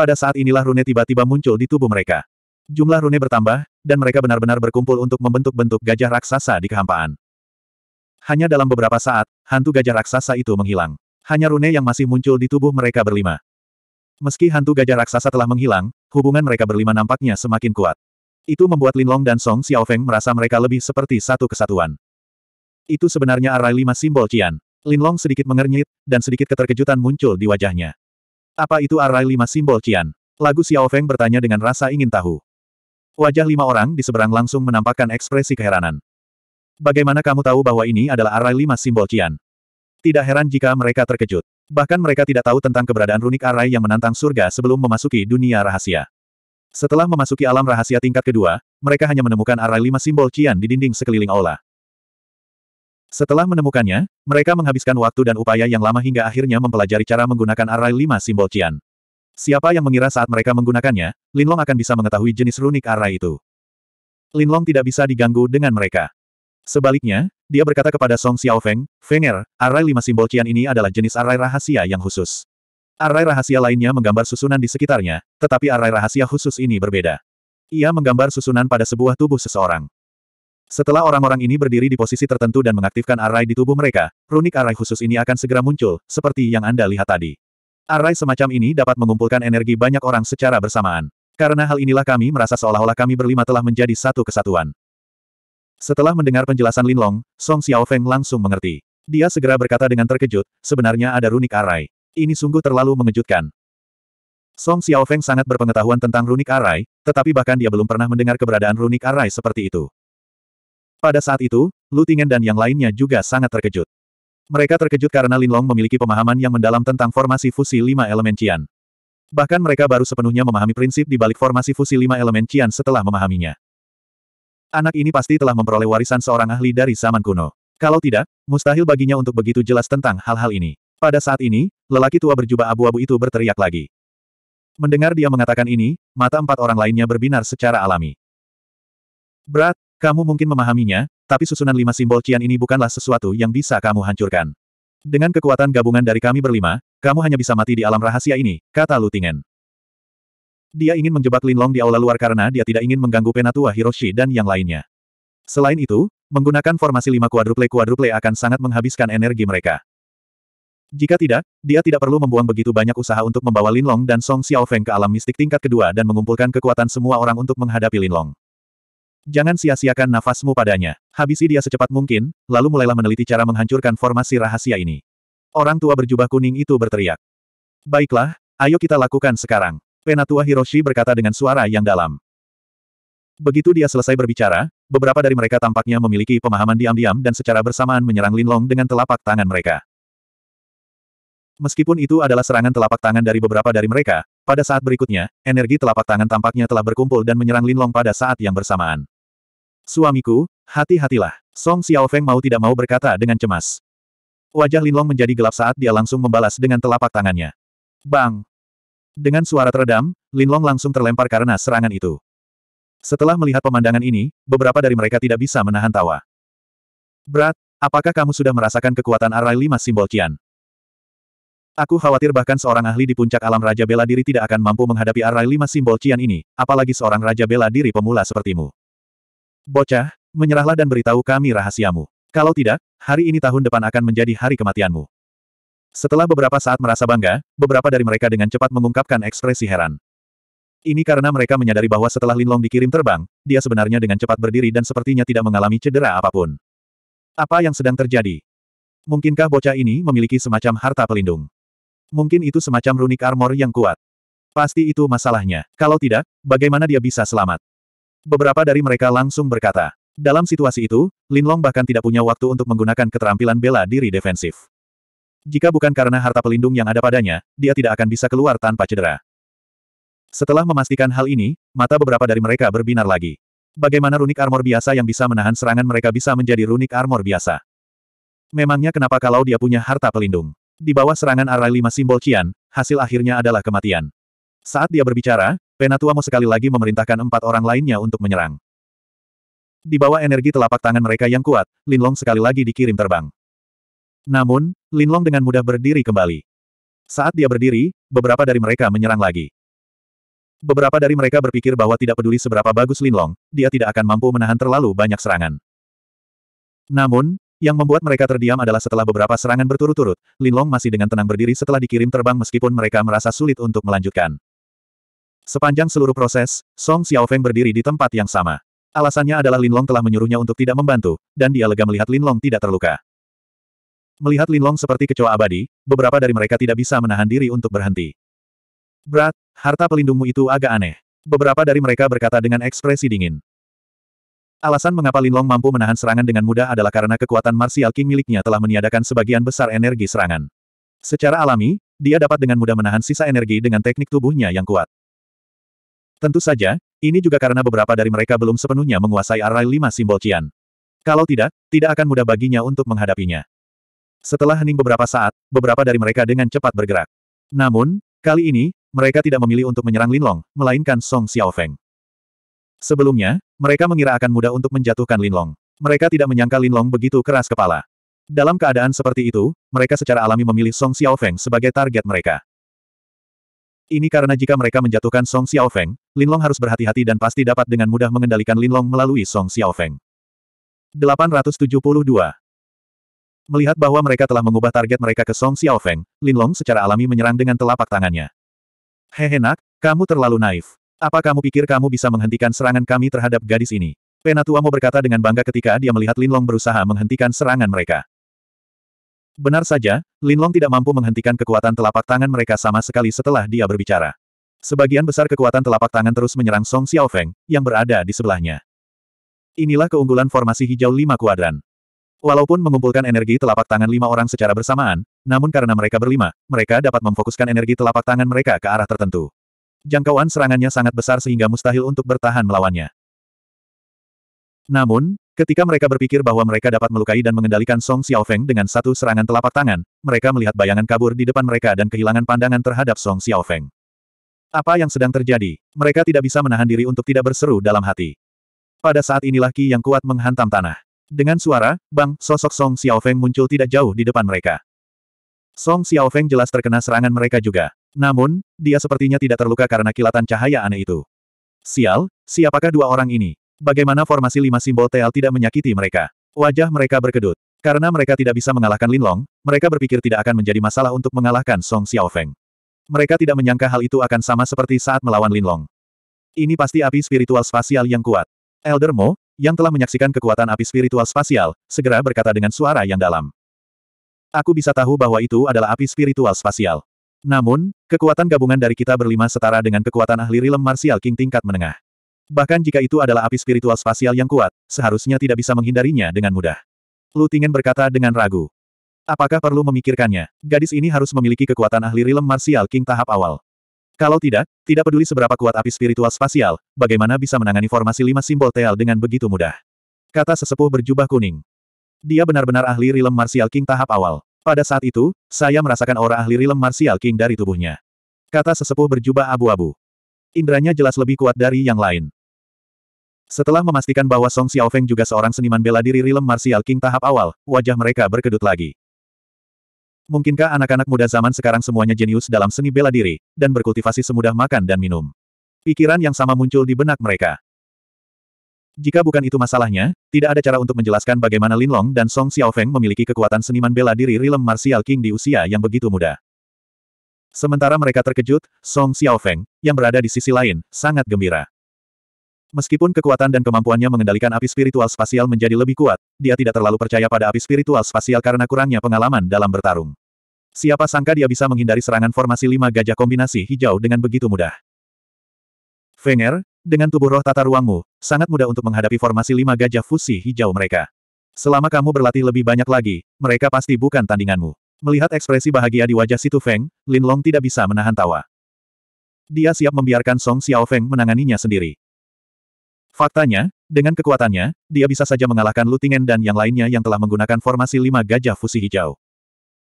Pada saat inilah rune tiba-tiba muncul di tubuh mereka. Jumlah rune bertambah, dan mereka benar-benar berkumpul untuk membentuk bentuk gajah raksasa di kehampaan. Hanya dalam beberapa saat, hantu gajah raksasa itu menghilang. Hanya rune yang masih muncul di tubuh mereka berlima. Meski hantu gajah raksasa telah menghilang, hubungan mereka berlima nampaknya semakin kuat. Itu membuat Lin Long dan Song Xiaofeng merasa mereka lebih seperti satu kesatuan. Itu sebenarnya arai lima simbol Qian. Long sedikit mengernyit, dan sedikit keterkejutan muncul di wajahnya. Apa itu arai lima simbol Qian? Lagu Xiao Feng bertanya dengan rasa ingin tahu. Wajah lima orang di seberang langsung menampakkan ekspresi keheranan. Bagaimana kamu tahu bahwa ini adalah arai lima simbol Qian? Tidak heran jika mereka terkejut. Bahkan mereka tidak tahu tentang keberadaan runik arai yang menantang surga sebelum memasuki dunia rahasia. Setelah memasuki alam rahasia tingkat kedua, mereka hanya menemukan arai lima simbol Qian di dinding sekeliling aula. Setelah menemukannya, mereka menghabiskan waktu dan upaya yang lama hingga akhirnya mempelajari cara menggunakan array lima simbol Cian. Siapa yang mengira saat mereka menggunakannya, Linlong akan bisa mengetahui jenis runik array itu. Linlong tidak bisa diganggu dengan mereka. Sebaliknya, dia berkata kepada Song Xiaofeng, Fenger, arai lima simbol Cian ini adalah jenis array rahasia yang khusus. Array rahasia lainnya menggambar susunan di sekitarnya, tetapi array rahasia khusus ini berbeda. Ia menggambar susunan pada sebuah tubuh seseorang. Setelah orang-orang ini berdiri di posisi tertentu dan mengaktifkan array di tubuh mereka, runik array khusus ini akan segera muncul, seperti yang Anda lihat tadi. Array semacam ini dapat mengumpulkan energi banyak orang secara bersamaan. Karena hal inilah kami merasa seolah-olah kami berlima telah menjadi satu kesatuan. Setelah mendengar penjelasan Lin Long, Song Xiaofeng langsung mengerti. Dia segera berkata dengan terkejut, sebenarnya ada runik array. Ini sungguh terlalu mengejutkan. Song Xiaofeng sangat berpengetahuan tentang runik array, tetapi bahkan dia belum pernah mendengar keberadaan runik array seperti itu. Pada saat itu, Lutingen dan yang lainnya juga sangat terkejut. Mereka terkejut karena Linlong memiliki pemahaman yang mendalam tentang formasi fusi lima elemen Qian. Bahkan mereka baru sepenuhnya memahami prinsip di balik formasi fusi lima elemen Qian setelah memahaminya. Anak ini pasti telah memperoleh warisan seorang ahli dari zaman kuno. Kalau tidak, mustahil baginya untuk begitu jelas tentang hal-hal ini. Pada saat ini, lelaki tua berjubah abu-abu itu berteriak lagi. Mendengar dia mengatakan ini, mata empat orang lainnya berbinar secara alami. Berat, kamu mungkin memahaminya, tapi susunan lima simbol Qian ini bukanlah sesuatu yang bisa kamu hancurkan. Dengan kekuatan gabungan dari kami berlima, kamu hanya bisa mati di alam rahasia ini, kata Lutingen. Dia ingin menjebak Linlong di aula luar karena dia tidak ingin mengganggu Penatua Hiroshi dan yang lainnya. Selain itu, menggunakan formasi lima kuadruple-kuadruple akan sangat menghabiskan energi mereka. Jika tidak, dia tidak perlu membuang begitu banyak usaha untuk membawa Linlong dan Song Xiaofeng ke alam mistik tingkat kedua dan mengumpulkan kekuatan semua orang untuk menghadapi Linlong. Jangan sia-siakan nafasmu padanya. Habisi dia secepat mungkin, lalu mulailah meneliti cara menghancurkan formasi rahasia ini. Orang tua berjubah kuning itu berteriak. Baiklah, ayo kita lakukan sekarang. Penatua Hiroshi berkata dengan suara yang dalam. Begitu dia selesai berbicara, beberapa dari mereka tampaknya memiliki pemahaman diam-diam dan secara bersamaan menyerang Linlong dengan telapak tangan mereka. Meskipun itu adalah serangan telapak tangan dari beberapa dari mereka, pada saat berikutnya, energi telapak tangan tampaknya telah berkumpul dan menyerang Linlong pada saat yang bersamaan. Suamiku, hati-hatilah. Song Xiaofeng mau tidak mau berkata dengan cemas. Wajah Linlong menjadi gelap saat dia langsung membalas dengan telapak tangannya. Bang! Dengan suara teredam, Linlong langsung terlempar karena serangan itu. Setelah melihat pemandangan ini, beberapa dari mereka tidak bisa menahan tawa. Berat, apakah kamu sudah merasakan kekuatan arai lima simbol Qian? Aku khawatir bahkan seorang ahli di puncak alam Raja Bela Diri tidak akan mampu menghadapi arai lima simbol Cian ini, apalagi seorang Raja Bela Diri pemula sepertimu. Bocah, menyerahlah dan beritahu kami rahasiamu. Kalau tidak, hari ini tahun depan akan menjadi hari kematianmu. Setelah beberapa saat merasa bangga, beberapa dari mereka dengan cepat mengungkapkan ekspresi heran. Ini karena mereka menyadari bahwa setelah Linlong dikirim terbang, dia sebenarnya dengan cepat berdiri dan sepertinya tidak mengalami cedera apapun. Apa yang sedang terjadi? Mungkinkah bocah ini memiliki semacam harta pelindung? Mungkin itu semacam runik armor yang kuat. Pasti itu masalahnya. Kalau tidak, bagaimana dia bisa selamat? Beberapa dari mereka langsung berkata. Dalam situasi itu, Lin Long bahkan tidak punya waktu untuk menggunakan keterampilan bela diri defensif. Jika bukan karena harta pelindung yang ada padanya, dia tidak akan bisa keluar tanpa cedera. Setelah memastikan hal ini, mata beberapa dari mereka berbinar lagi. Bagaimana runik armor biasa yang bisa menahan serangan mereka bisa menjadi runik armor biasa? Memangnya kenapa kalau dia punya harta pelindung? Di bawah serangan arai lima simbol Qian, hasil akhirnya adalah kematian. Saat dia berbicara, Penatua mau sekali lagi memerintahkan empat orang lainnya untuk menyerang. Di bawah energi telapak tangan mereka yang kuat, Linlong sekali lagi dikirim terbang. Namun, Linlong dengan mudah berdiri kembali. Saat dia berdiri, beberapa dari mereka menyerang lagi. Beberapa dari mereka berpikir bahwa tidak peduli seberapa bagus Linlong, dia tidak akan mampu menahan terlalu banyak serangan. Namun, yang membuat mereka terdiam adalah setelah beberapa serangan berturut-turut, Linlong masih dengan tenang berdiri setelah dikirim terbang meskipun mereka merasa sulit untuk melanjutkan. Sepanjang seluruh proses, Song Xiaofeng berdiri di tempat yang sama. Alasannya adalah Linlong telah menyuruhnya untuk tidak membantu, dan dia lega melihat Linlong tidak terluka. Melihat Linlong seperti kecoa abadi, beberapa dari mereka tidak bisa menahan diri untuk berhenti. Berat, harta pelindungmu itu agak aneh. Beberapa dari mereka berkata dengan ekspresi dingin. Alasan mengapa Linlong mampu menahan serangan dengan mudah adalah karena kekuatan Martial King miliknya telah meniadakan sebagian besar energi serangan. Secara alami, dia dapat dengan mudah menahan sisa energi dengan teknik tubuhnya yang kuat. Tentu saja, ini juga karena beberapa dari mereka belum sepenuhnya menguasai arai lima simbol Qian. Kalau tidak, tidak akan mudah baginya untuk menghadapinya. Setelah hening beberapa saat, beberapa dari mereka dengan cepat bergerak. Namun, kali ini, mereka tidak memilih untuk menyerang Linlong, melainkan Song Xiaofeng. Sebelumnya, mereka mengira akan mudah untuk menjatuhkan Linlong. Mereka tidak menyangka Linlong begitu keras kepala. Dalam keadaan seperti itu, mereka secara alami memilih Song Xiaofeng sebagai target mereka. Ini karena jika mereka menjatuhkan Song Xiaofeng, Linlong harus berhati-hati dan pasti dapat dengan mudah mengendalikan Linlong melalui Song Xiaofeng. 872 Melihat bahwa mereka telah mengubah target mereka ke Song Xiaofeng, Linlong secara alami menyerang dengan telapak tangannya. nak, kamu terlalu naif. Apa kamu pikir kamu bisa menghentikan serangan kami terhadap gadis ini? Penatua mau berkata dengan bangga ketika dia melihat Linlong berusaha menghentikan serangan mereka. Benar saja, Linlong tidak mampu menghentikan kekuatan telapak tangan mereka sama sekali setelah dia berbicara. Sebagian besar kekuatan telapak tangan terus menyerang Song Xiaofeng, yang berada di sebelahnya. Inilah keunggulan formasi hijau lima kuadran. Walaupun mengumpulkan energi telapak tangan lima orang secara bersamaan, namun karena mereka berlima, mereka dapat memfokuskan energi telapak tangan mereka ke arah tertentu. Jangkauan serangannya sangat besar sehingga mustahil untuk bertahan melawannya. Namun, ketika mereka berpikir bahwa mereka dapat melukai dan mengendalikan Song Xiaofeng dengan satu serangan telapak tangan, mereka melihat bayangan kabur di depan mereka dan kehilangan pandangan terhadap Song Xiaofeng. Apa yang sedang terjadi? Mereka tidak bisa menahan diri untuk tidak berseru dalam hati. Pada saat inilah laki yang kuat menghantam tanah. Dengan suara, bang, sosok Song Xiaofeng muncul tidak jauh di depan mereka. Song Xiaofeng jelas terkena serangan mereka juga. Namun, dia sepertinya tidak terluka karena kilatan cahaya aneh itu. Sial, siapakah dua orang ini? Bagaimana formasi lima simbol TL tidak menyakiti mereka? Wajah mereka berkedut. Karena mereka tidak bisa mengalahkan Lin Long. mereka berpikir tidak akan menjadi masalah untuk mengalahkan Song Xiaofeng. Mereka tidak menyangka hal itu akan sama seperti saat melawan Lin Long. Ini pasti api spiritual spasial yang kuat. Elder Mo, yang telah menyaksikan kekuatan api spiritual spasial, segera berkata dengan suara yang dalam. Aku bisa tahu bahwa itu adalah api spiritual spasial. Namun, kekuatan gabungan dari kita berlima setara dengan kekuatan ahli rilem marsial king tingkat menengah. Bahkan jika itu adalah api spiritual spasial yang kuat, seharusnya tidak bisa menghindarinya dengan mudah. Lutingen berkata dengan ragu. Apakah perlu memikirkannya? Gadis ini harus memiliki kekuatan ahli rilem marsial king tahap awal. Kalau tidak, tidak peduli seberapa kuat api spiritual spasial, bagaimana bisa menangani formasi lima simbol teal dengan begitu mudah? Kata sesepuh berjubah kuning. Dia benar-benar ahli rilem marsial king tahap awal. Pada saat itu, saya merasakan aura ahli rilem martial king dari tubuhnya. Kata sesepuh berjubah abu-abu. Indranya jelas lebih kuat dari yang lain. Setelah memastikan bahwa Song Xiaofeng juga seorang seniman bela diri rilem martial king tahap awal, wajah mereka berkedut lagi. Mungkinkah anak-anak muda zaman sekarang semuanya jenius dalam seni bela diri, dan berkultivasi semudah makan dan minum? Pikiran yang sama muncul di benak mereka. Jika bukan itu masalahnya, tidak ada cara untuk menjelaskan bagaimana Lin Long dan Song Xiaofeng memiliki kekuatan seniman bela diri rilem Martial King di usia yang begitu muda. Sementara mereka terkejut, Song Xiaofeng, yang berada di sisi lain, sangat gembira. Meskipun kekuatan dan kemampuannya mengendalikan api spiritual spasial menjadi lebih kuat, dia tidak terlalu percaya pada api spiritual spasial karena kurangnya pengalaman dalam bertarung. Siapa sangka dia bisa menghindari serangan formasi lima gajah kombinasi hijau dengan begitu mudah. Fenger, dengan tubuh roh tata ruangmu, sangat mudah untuk menghadapi formasi lima gajah fusi hijau mereka. Selama kamu berlatih lebih banyak lagi, mereka pasti bukan tandinganmu. Melihat ekspresi bahagia di wajah Situ Feng, Lin Long tidak bisa menahan tawa. Dia siap membiarkan Song Xiao Feng menanganinya sendiri. Faktanya, dengan kekuatannya, dia bisa saja mengalahkan Lutingen dan yang lainnya yang telah menggunakan formasi lima gajah fusi hijau.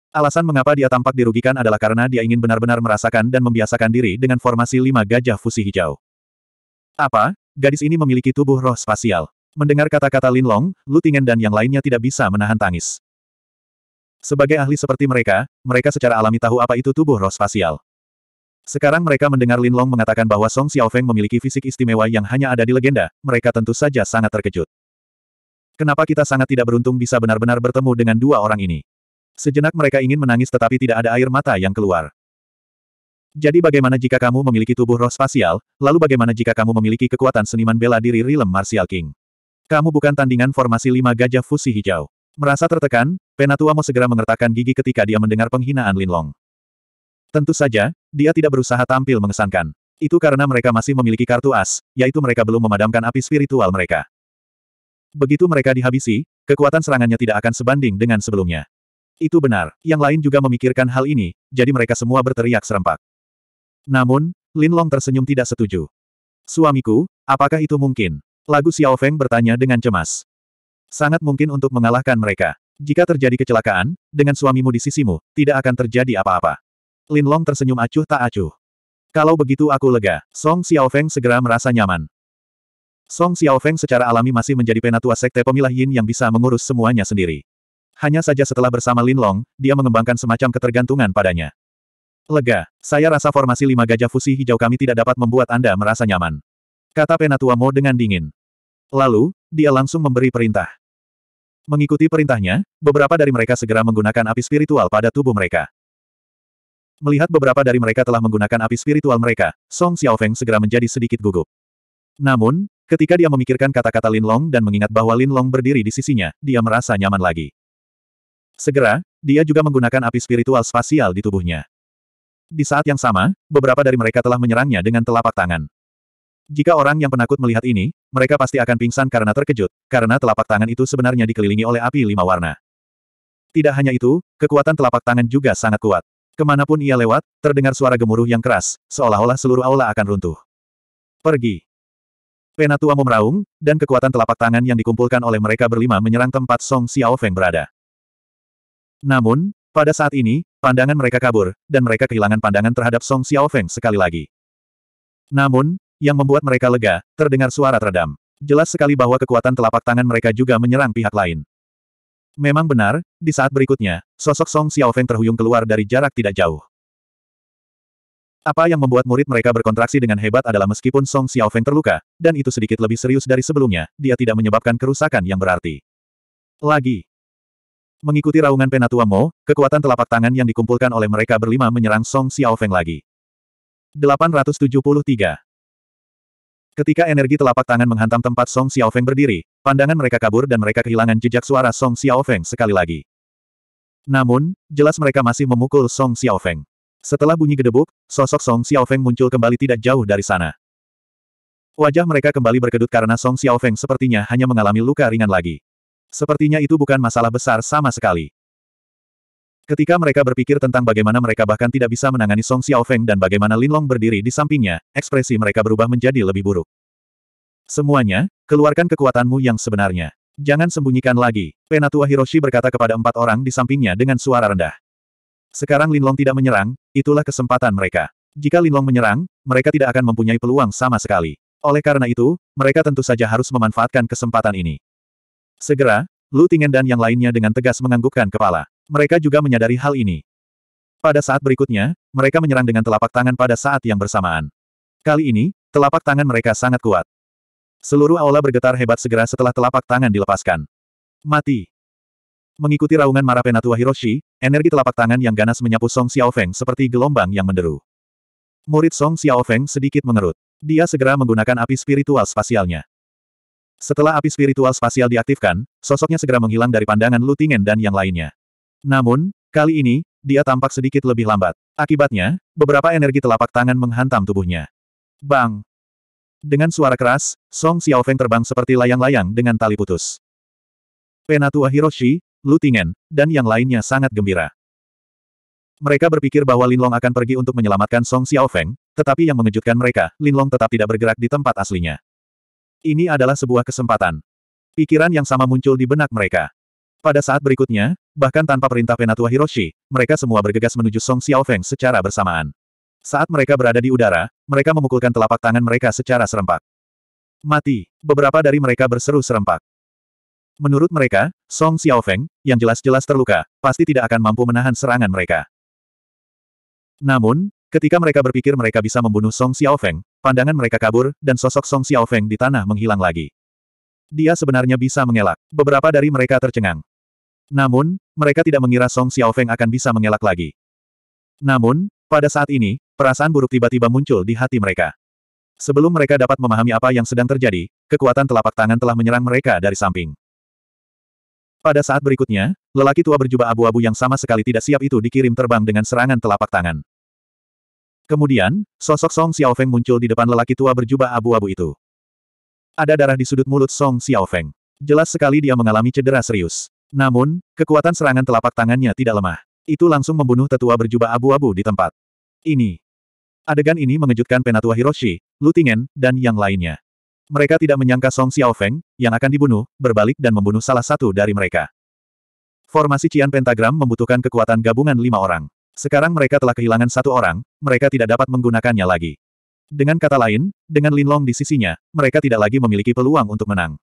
Alasan mengapa dia tampak dirugikan adalah karena dia ingin benar-benar merasakan dan membiasakan diri dengan formasi lima gajah fusi hijau. Apa? Gadis ini memiliki tubuh roh spasial. Mendengar kata-kata Lin Long, Lu Tingen dan yang lainnya tidak bisa menahan tangis. Sebagai ahli seperti mereka, mereka secara alami tahu apa itu tubuh roh spasial. Sekarang mereka mendengar Lin Long mengatakan bahwa Song Xiaofeng memiliki fisik istimewa yang hanya ada di legenda, mereka tentu saja sangat terkejut. Kenapa kita sangat tidak beruntung bisa benar-benar bertemu dengan dua orang ini? Sejenak mereka ingin menangis tetapi tidak ada air mata yang keluar. Jadi bagaimana jika kamu memiliki tubuh roh spasial, lalu bagaimana jika kamu memiliki kekuatan seniman bela diri Rilem Martial King? Kamu bukan tandingan formasi lima gajah fusi hijau. Merasa tertekan, penatua Mo segera mengertakkan gigi ketika dia mendengar penghinaan Linlong. Tentu saja, dia tidak berusaha tampil mengesankan. Itu karena mereka masih memiliki kartu as, yaitu mereka belum memadamkan api spiritual mereka. Begitu mereka dihabisi, kekuatan serangannya tidak akan sebanding dengan sebelumnya. Itu benar, yang lain juga memikirkan hal ini, jadi mereka semua berteriak serempak. Namun, Lin Long tersenyum tidak setuju. Suamiku, apakah itu mungkin? Lagu Xiao Feng bertanya dengan cemas. Sangat mungkin untuk mengalahkan mereka. Jika terjadi kecelakaan, dengan suamimu di sisimu, tidak akan terjadi apa-apa. Lin Long tersenyum acuh tak acuh. Kalau begitu aku lega. Song Xiao Feng segera merasa nyaman. Song Xiao Feng secara alami masih menjadi penatua sekte pemilah Yin yang bisa mengurus semuanya sendiri. Hanya saja setelah bersama Lin Long, dia mengembangkan semacam ketergantungan padanya. Lega. Saya rasa formasi lima gajah fusi hijau kami tidak dapat membuat Anda merasa nyaman. Kata Penatua Mo dengan dingin. Lalu, dia langsung memberi perintah. Mengikuti perintahnya, beberapa dari mereka segera menggunakan api spiritual pada tubuh mereka. Melihat beberapa dari mereka telah menggunakan api spiritual mereka, Song Xiaofeng segera menjadi sedikit gugup. Namun, ketika dia memikirkan kata-kata Lin Long dan mengingat bahwa Lin Long berdiri di sisinya, dia merasa nyaman lagi. Segera, dia juga menggunakan api spiritual spasial di tubuhnya. Di saat yang sama, beberapa dari mereka telah menyerangnya dengan telapak tangan. Jika orang yang penakut melihat ini, mereka pasti akan pingsan karena terkejut, karena telapak tangan itu sebenarnya dikelilingi oleh api lima warna. Tidak hanya itu, kekuatan telapak tangan juga sangat kuat. Kemanapun ia lewat, terdengar suara gemuruh yang keras, seolah-olah seluruh aula akan runtuh. Pergi. Penatua memeraung, dan kekuatan telapak tangan yang dikumpulkan oleh mereka berlima menyerang tempat Song Xiaofeng berada. Namun, pada saat ini, Pandangan mereka kabur, dan mereka kehilangan pandangan terhadap Song Xiaofeng sekali lagi. Namun, yang membuat mereka lega, terdengar suara teredam. Jelas sekali bahwa kekuatan telapak tangan mereka juga menyerang pihak lain. Memang benar, di saat berikutnya, sosok Song Xiaofeng terhuyung keluar dari jarak tidak jauh. Apa yang membuat murid mereka berkontraksi dengan hebat adalah meskipun Song Xiaofeng terluka, dan itu sedikit lebih serius dari sebelumnya, dia tidak menyebabkan kerusakan yang berarti. Lagi, Mengikuti raungan Penatua Mo, kekuatan telapak tangan yang dikumpulkan oleh mereka berlima menyerang Song Xiaofeng lagi. 873. Ketika energi telapak tangan menghantam tempat Song Xiaofeng berdiri, pandangan mereka kabur dan mereka kehilangan jejak suara Song Xiaofeng sekali lagi. Namun, jelas mereka masih memukul Song Xiaofeng. Setelah bunyi gedebuk, sosok Song Xiaofeng muncul kembali tidak jauh dari sana. Wajah mereka kembali berkedut karena Song Xiaofeng sepertinya hanya mengalami luka ringan lagi. Sepertinya itu bukan masalah besar sama sekali. Ketika mereka berpikir tentang bagaimana mereka bahkan tidak bisa menangani Song Xiaofeng dan bagaimana Linlong berdiri di sampingnya, ekspresi mereka berubah menjadi lebih buruk. Semuanya, keluarkan kekuatanmu yang sebenarnya. Jangan sembunyikan lagi, Penatua Hiroshi berkata kepada empat orang di sampingnya dengan suara rendah. Sekarang Linlong tidak menyerang, itulah kesempatan mereka. Jika Linlong menyerang, mereka tidak akan mempunyai peluang sama sekali. Oleh karena itu, mereka tentu saja harus memanfaatkan kesempatan ini. Segera, Lu Tingen dan yang lainnya dengan tegas menganggukkan kepala. Mereka juga menyadari hal ini. Pada saat berikutnya, mereka menyerang dengan telapak tangan pada saat yang bersamaan. Kali ini, telapak tangan mereka sangat kuat. Seluruh aula bergetar hebat segera setelah telapak tangan dilepaskan. Mati. Mengikuti raungan marah Penatua Hiroshi, energi telapak tangan yang ganas menyapu Song Xiaofeng seperti gelombang yang menderu. Murid Song Xiaofeng sedikit mengerut. Dia segera menggunakan api spiritual spasialnya. Setelah api spiritual spasial diaktifkan, sosoknya segera menghilang dari pandangan Lu Tingen dan yang lainnya. Namun, kali ini, dia tampak sedikit lebih lambat. Akibatnya, beberapa energi telapak tangan menghantam tubuhnya. Bang! Dengan suara keras, Song Xiaofeng terbang seperti layang-layang dengan tali putus. Penatua Hiroshi, Lu Tingen, dan yang lainnya sangat gembira. Mereka berpikir bahwa Linlong akan pergi untuk menyelamatkan Song Xiaofeng, tetapi yang mengejutkan mereka, Linlong tetap tidak bergerak di tempat aslinya. Ini adalah sebuah kesempatan. Pikiran yang sama muncul di benak mereka. Pada saat berikutnya, bahkan tanpa perintah Penatua Hiroshi, mereka semua bergegas menuju Song Xiaofeng secara bersamaan. Saat mereka berada di udara, mereka memukulkan telapak tangan mereka secara serempak. Mati. Beberapa dari mereka berseru serempak. Menurut mereka, Song Xiaofeng, yang jelas-jelas terluka, pasti tidak akan mampu menahan serangan mereka. Namun, ketika mereka berpikir mereka bisa membunuh Song Xiaofeng, Pandangan mereka kabur, dan sosok Song Xiaofeng di tanah menghilang lagi. Dia sebenarnya bisa mengelak. Beberapa dari mereka tercengang. Namun, mereka tidak mengira Song Xiaofeng akan bisa mengelak lagi. Namun, pada saat ini, perasaan buruk tiba-tiba muncul di hati mereka. Sebelum mereka dapat memahami apa yang sedang terjadi, kekuatan telapak tangan telah menyerang mereka dari samping. Pada saat berikutnya, lelaki tua berjubah abu-abu yang sama sekali tidak siap itu dikirim terbang dengan serangan telapak tangan. Kemudian, sosok Song Xiaofeng muncul di depan lelaki tua berjubah abu-abu itu. Ada darah di sudut mulut Song Xiaofeng. Jelas sekali dia mengalami cedera serius. Namun, kekuatan serangan telapak tangannya tidak lemah. Itu langsung membunuh tetua berjubah abu-abu di tempat. Ini. Adegan ini mengejutkan penatua Hiroshi, Lutingen, dan yang lainnya. Mereka tidak menyangka Song Xiaofeng, yang akan dibunuh, berbalik dan membunuh salah satu dari mereka. Formasi Cian Pentagram membutuhkan kekuatan gabungan lima orang. Sekarang mereka telah kehilangan satu orang, mereka tidak dapat menggunakannya lagi. Dengan kata lain, dengan Linlong di sisinya, mereka tidak lagi memiliki peluang untuk menang.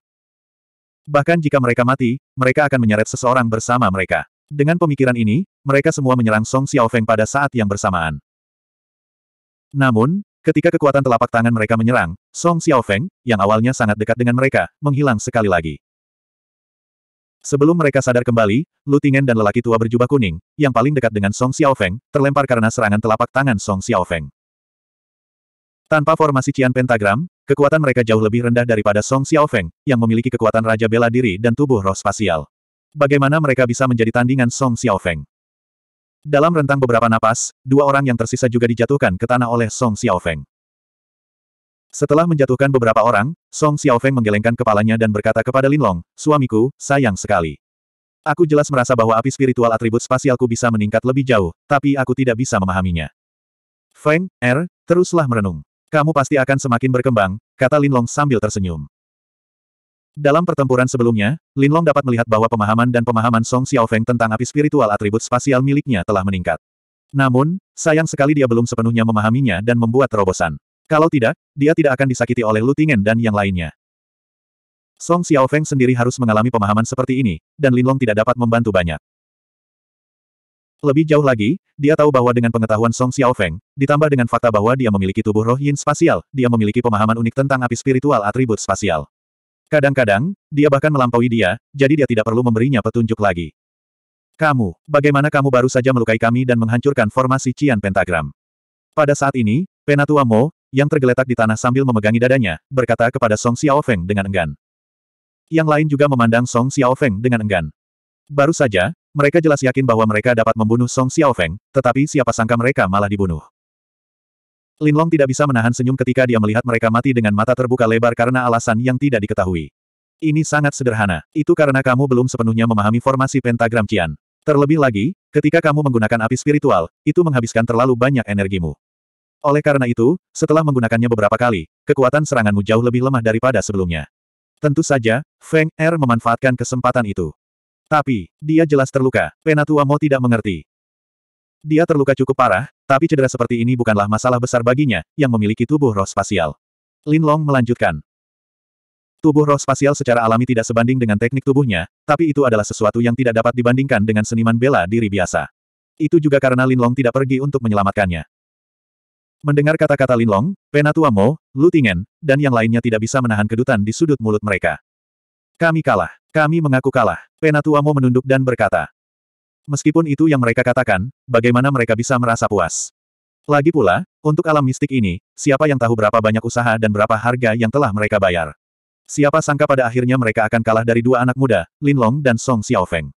Bahkan jika mereka mati, mereka akan menyeret seseorang bersama mereka. Dengan pemikiran ini, mereka semua menyerang Song Xiaofeng pada saat yang bersamaan. Namun, ketika kekuatan telapak tangan mereka menyerang, Song Xiaofeng, yang awalnya sangat dekat dengan mereka, menghilang sekali lagi. Sebelum mereka sadar kembali, Lutingen dan lelaki tua berjubah kuning, yang paling dekat dengan Song Xiaofeng, terlempar karena serangan telapak tangan Song Xiaofeng. Tanpa formasi cian Pentagram, kekuatan mereka jauh lebih rendah daripada Song Xiaofeng, yang memiliki kekuatan Raja Bela Diri dan tubuh roh spasial. Bagaimana mereka bisa menjadi tandingan Song Xiaofeng? Dalam rentang beberapa napas, dua orang yang tersisa juga dijatuhkan ke tanah oleh Song Xiaofeng. Setelah menjatuhkan beberapa orang, Song Xiaofeng menggelengkan kepalanya dan berkata kepada Linlong, suamiku, sayang sekali. Aku jelas merasa bahwa api spiritual atribut spasialku bisa meningkat lebih jauh, tapi aku tidak bisa memahaminya. Feng, Er, teruslah merenung. Kamu pasti akan semakin berkembang, kata Linlong sambil tersenyum. Dalam pertempuran sebelumnya, Linlong dapat melihat bahwa pemahaman dan pemahaman Song Xiaofeng tentang api spiritual atribut spasial miliknya telah meningkat. Namun, sayang sekali dia belum sepenuhnya memahaminya dan membuat terobosan. Kalau tidak, dia tidak akan disakiti oleh Lutingen dan yang lainnya. Song Xiaofeng sendiri harus mengalami pemahaman seperti ini, dan Linlong tidak dapat membantu banyak. Lebih jauh lagi, dia tahu bahwa dengan pengetahuan Song Xiaofeng, ditambah dengan fakta bahwa dia memiliki tubuh roh yin spasial, dia memiliki pemahaman unik tentang api spiritual atribut spasial. Kadang-kadang, dia bahkan melampaui dia, jadi dia tidak perlu memberinya petunjuk lagi. Kamu, bagaimana kamu baru saja melukai kami dan menghancurkan formasi Cian Pentagram? Pada saat ini, Penatua Mo, yang tergeletak di tanah sambil memegangi dadanya, berkata kepada Song Xiaofeng dengan enggan. Yang lain juga memandang Song Xiaofeng dengan enggan. Baru saja, mereka jelas yakin bahwa mereka dapat membunuh Song Xiaofeng, tetapi siapa sangka mereka malah dibunuh. Lin Long tidak bisa menahan senyum ketika dia melihat mereka mati dengan mata terbuka lebar karena alasan yang tidak diketahui. Ini sangat sederhana. Itu karena kamu belum sepenuhnya memahami formasi pentagram Cian. Terlebih lagi, ketika kamu menggunakan api spiritual, itu menghabiskan terlalu banyak energimu. Oleh karena itu, setelah menggunakannya beberapa kali, kekuatan seranganmu jauh lebih lemah daripada sebelumnya. Tentu saja, Feng Er memanfaatkan kesempatan itu. Tapi, dia jelas terluka, Penatua Mo tidak mengerti. Dia terluka cukup parah, tapi cedera seperti ini bukanlah masalah besar baginya, yang memiliki tubuh roh spasial. Lin Long melanjutkan. Tubuh roh spasial secara alami tidak sebanding dengan teknik tubuhnya, tapi itu adalah sesuatu yang tidak dapat dibandingkan dengan seniman bela diri biasa. Itu juga karena Lin Long tidak pergi untuk menyelamatkannya. Mendengar kata-kata Linlong, Penatua Mo, Lutingen, dan yang lainnya tidak bisa menahan kedutan di sudut mulut mereka. Kami kalah. Kami mengaku kalah. Penatua Mo menunduk dan berkata. Meskipun itu yang mereka katakan, bagaimana mereka bisa merasa puas? Lagi pula, untuk alam mistik ini, siapa yang tahu berapa banyak usaha dan berapa harga yang telah mereka bayar? Siapa sangka pada akhirnya mereka akan kalah dari dua anak muda, Linlong dan Song Xiaofeng.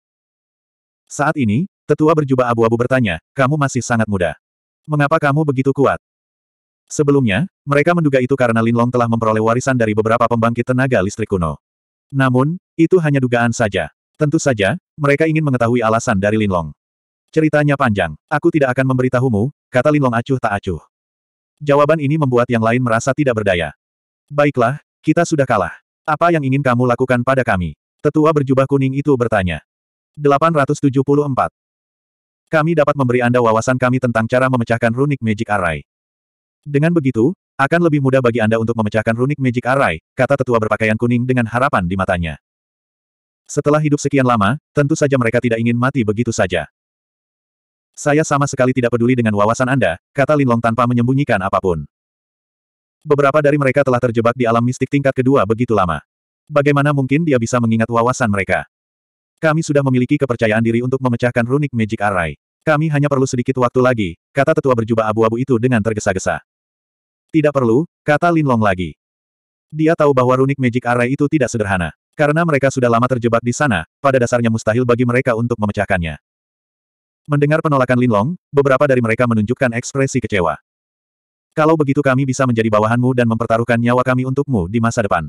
Saat ini, tetua berjubah abu-abu bertanya, kamu masih sangat muda. Mengapa kamu begitu kuat? Sebelumnya, mereka menduga itu karena Linlong telah memperoleh warisan dari beberapa pembangkit tenaga listrik kuno. Namun, itu hanya dugaan saja. Tentu saja, mereka ingin mengetahui alasan dari Linlong. Ceritanya panjang, aku tidak akan memberitahumu, kata Linlong acuh tak acuh. Jawaban ini membuat yang lain merasa tidak berdaya. Baiklah, kita sudah kalah. Apa yang ingin kamu lakukan pada kami? Tetua berjubah kuning itu bertanya. 874. Kami dapat memberi Anda wawasan kami tentang cara memecahkan runik Magic Array. Dengan begitu, akan lebih mudah bagi Anda untuk memecahkan runik Magic Array, kata tetua berpakaian kuning dengan harapan di matanya. Setelah hidup sekian lama, tentu saja mereka tidak ingin mati begitu saja. Saya sama sekali tidak peduli dengan wawasan Anda, kata Linlong tanpa menyembunyikan apapun. Beberapa dari mereka telah terjebak di alam mistik tingkat kedua begitu lama. Bagaimana mungkin dia bisa mengingat wawasan mereka? Kami sudah memiliki kepercayaan diri untuk memecahkan runik Magic Array. Kami hanya perlu sedikit waktu lagi, kata tetua berjubah abu-abu itu dengan tergesa-gesa. Tidak perlu, kata Linlong lagi. Dia tahu bahwa runik Magic Array itu tidak sederhana. Karena mereka sudah lama terjebak di sana, pada dasarnya mustahil bagi mereka untuk memecahkannya. Mendengar penolakan Linlong, beberapa dari mereka menunjukkan ekspresi kecewa. Kalau begitu kami bisa menjadi bawahanmu dan mempertaruhkan nyawa kami untukmu di masa depan.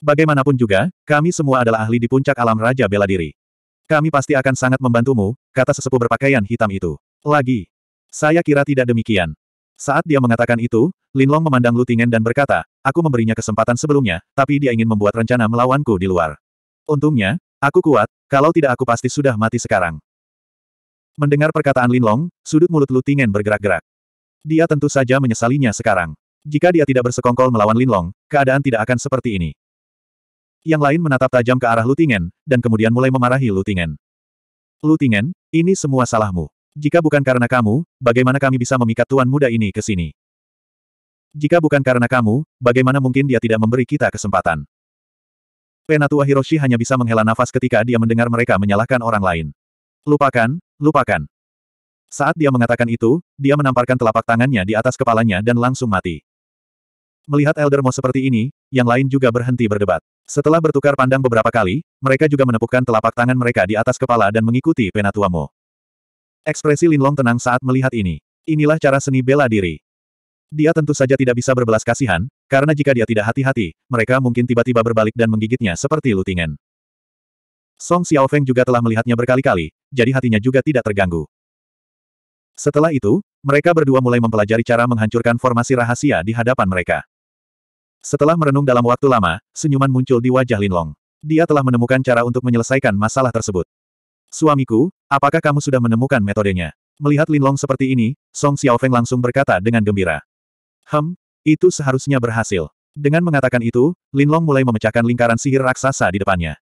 Bagaimanapun juga, kami semua adalah ahli di puncak alam Raja Bela Diri. Kami pasti akan sangat membantumu, kata sesepuh berpakaian hitam itu. Lagi. Saya kira tidak demikian. Saat dia mengatakan itu, Linlong memandang Lutingen dan berkata, aku memberinya kesempatan sebelumnya, tapi dia ingin membuat rencana melawanku di luar. Untungnya, aku kuat, kalau tidak aku pasti sudah mati sekarang. Mendengar perkataan Linlong, sudut mulut Lutingen bergerak-gerak. Dia tentu saja menyesalinya sekarang. Jika dia tidak bersekongkol melawan Linlong, keadaan tidak akan seperti ini. Yang lain menatap tajam ke arah Lutingen, dan kemudian mulai memarahi Lutingen. Lutingen, ini semua salahmu. Jika bukan karena kamu, bagaimana kami bisa memikat tuan muda ini ke sini? Jika bukan karena kamu, bagaimana mungkin dia tidak memberi kita kesempatan? Penatua Hiroshi hanya bisa menghela nafas ketika dia mendengar mereka menyalahkan orang lain. Lupakan, lupakan. Saat dia mengatakan itu, dia menamparkan telapak tangannya di atas kepalanya dan langsung mati. Melihat Elder Mo seperti ini, yang lain juga berhenti berdebat. Setelah bertukar pandang beberapa kali, mereka juga menepukkan telapak tangan mereka di atas kepala dan mengikuti Penatua Mo. Ekspresi Linlong tenang saat melihat ini. Inilah cara seni bela diri. Dia tentu saja tidak bisa berbelas kasihan, karena jika dia tidak hati-hati, mereka mungkin tiba-tiba berbalik dan menggigitnya seperti lutingan. Song Xiaofeng juga telah melihatnya berkali-kali, jadi hatinya juga tidak terganggu. Setelah itu, mereka berdua mulai mempelajari cara menghancurkan formasi rahasia di hadapan mereka. Setelah merenung dalam waktu lama, senyuman muncul di wajah Linlong. Dia telah menemukan cara untuk menyelesaikan masalah tersebut. Suamiku, apakah kamu sudah menemukan metodenya? Melihat Linlong seperti ini, Song Xiaofeng langsung berkata dengan gembira. Hem, itu seharusnya berhasil. Dengan mengatakan itu, Linlong mulai memecahkan lingkaran sihir raksasa di depannya.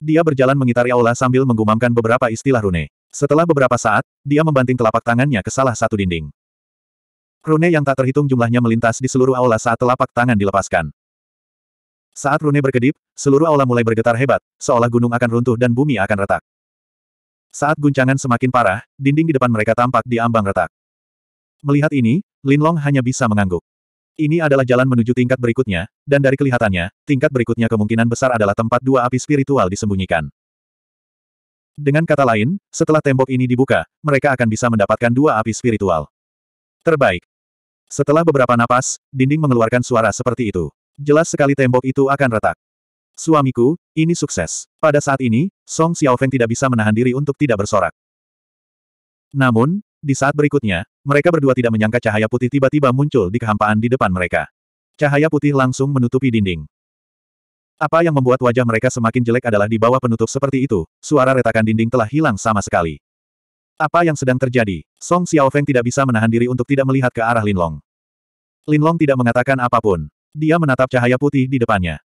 Dia berjalan mengitari aula sambil menggumamkan beberapa istilah rune. Setelah beberapa saat, dia membanting telapak tangannya ke salah satu dinding. Rune yang tak terhitung jumlahnya melintas di seluruh aula saat telapak tangan dilepaskan. Saat rune berkedip, seluruh aula mulai bergetar hebat, seolah gunung akan runtuh dan bumi akan retak. Saat guncangan semakin parah, dinding di depan mereka tampak diambang retak. Melihat ini, Linlong hanya bisa mengangguk. Ini adalah jalan menuju tingkat berikutnya, dan dari kelihatannya, tingkat berikutnya kemungkinan besar adalah tempat dua api spiritual disembunyikan. Dengan kata lain, setelah tembok ini dibuka, mereka akan bisa mendapatkan dua api spiritual. Terbaik. Setelah beberapa napas, dinding mengeluarkan suara seperti itu. Jelas sekali tembok itu akan retak. Suamiku, ini sukses. Pada saat ini, Song Xiaofeng tidak bisa menahan diri untuk tidak bersorak. Namun, di saat berikutnya, mereka berdua tidak menyangka cahaya putih tiba-tiba muncul di kehampaan di depan mereka. Cahaya putih langsung menutupi dinding. Apa yang membuat wajah mereka semakin jelek adalah di bawah penutup seperti itu, suara retakan dinding telah hilang sama sekali. Apa yang sedang terjadi? Song Xiaofeng tidak bisa menahan diri untuk tidak melihat ke arah Linlong. Linlong tidak mengatakan apapun. Dia menatap cahaya putih di depannya.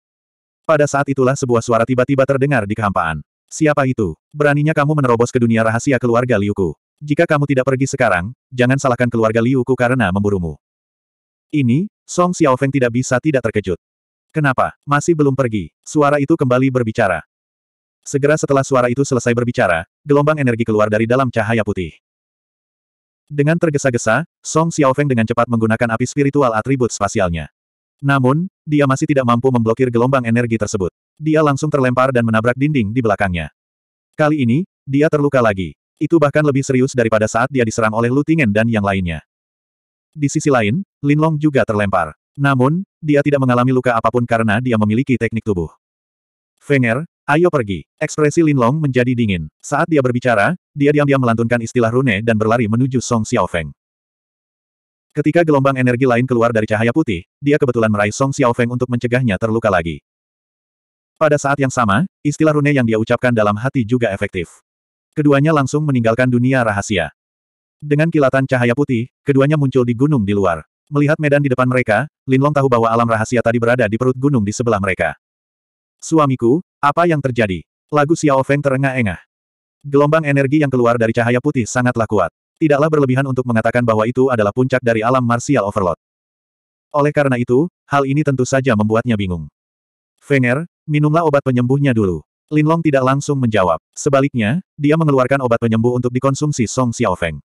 Pada saat itulah sebuah suara tiba-tiba terdengar di kehampaan. Siapa itu? Beraninya kamu menerobos ke dunia rahasia keluarga Liuku. Jika kamu tidak pergi sekarang, jangan salahkan keluarga Liuku karena memburumu. Ini, Song Xiaofeng tidak bisa tidak terkejut. Kenapa? Masih belum pergi. Suara itu kembali berbicara. Segera setelah suara itu selesai berbicara, gelombang energi keluar dari dalam cahaya putih. Dengan tergesa-gesa, Song Xiaofeng dengan cepat menggunakan api spiritual atribut spasialnya. Namun, dia masih tidak mampu memblokir gelombang energi tersebut. Dia langsung terlempar dan menabrak dinding di belakangnya. Kali ini, dia terluka lagi. Itu bahkan lebih serius daripada saat dia diserang oleh Lutingen dan yang lainnya. Di sisi lain, Linlong juga terlempar. Namun, dia tidak mengalami luka apapun karena dia memiliki teknik tubuh. Fenger, ayo pergi. Ekspresi Linlong menjadi dingin. Saat dia berbicara, dia diam-diam melantunkan istilah rune dan berlari menuju Song Xiaofeng. Ketika gelombang energi lain keluar dari cahaya putih, dia kebetulan meraih Song Xiaofeng untuk mencegahnya terluka lagi. Pada saat yang sama, istilah rune yang dia ucapkan dalam hati juga efektif. Keduanya langsung meninggalkan dunia rahasia. Dengan kilatan cahaya putih, keduanya muncul di gunung di luar. Melihat medan di depan mereka, Linlong tahu bahwa alam rahasia tadi berada di perut gunung di sebelah mereka. Suamiku, apa yang terjadi? Lagu Xiaofeng terengah-engah. Gelombang energi yang keluar dari cahaya putih sangatlah kuat. Tidaklah berlebihan untuk mengatakan bahwa itu adalah puncak dari alam martial overload. Oleh karena itu, hal ini tentu saja membuatnya bingung. Fenger, minumlah obat penyembuhnya dulu. Linlong tidak langsung menjawab. Sebaliknya, dia mengeluarkan obat penyembuh untuk dikonsumsi Song Xiaofeng.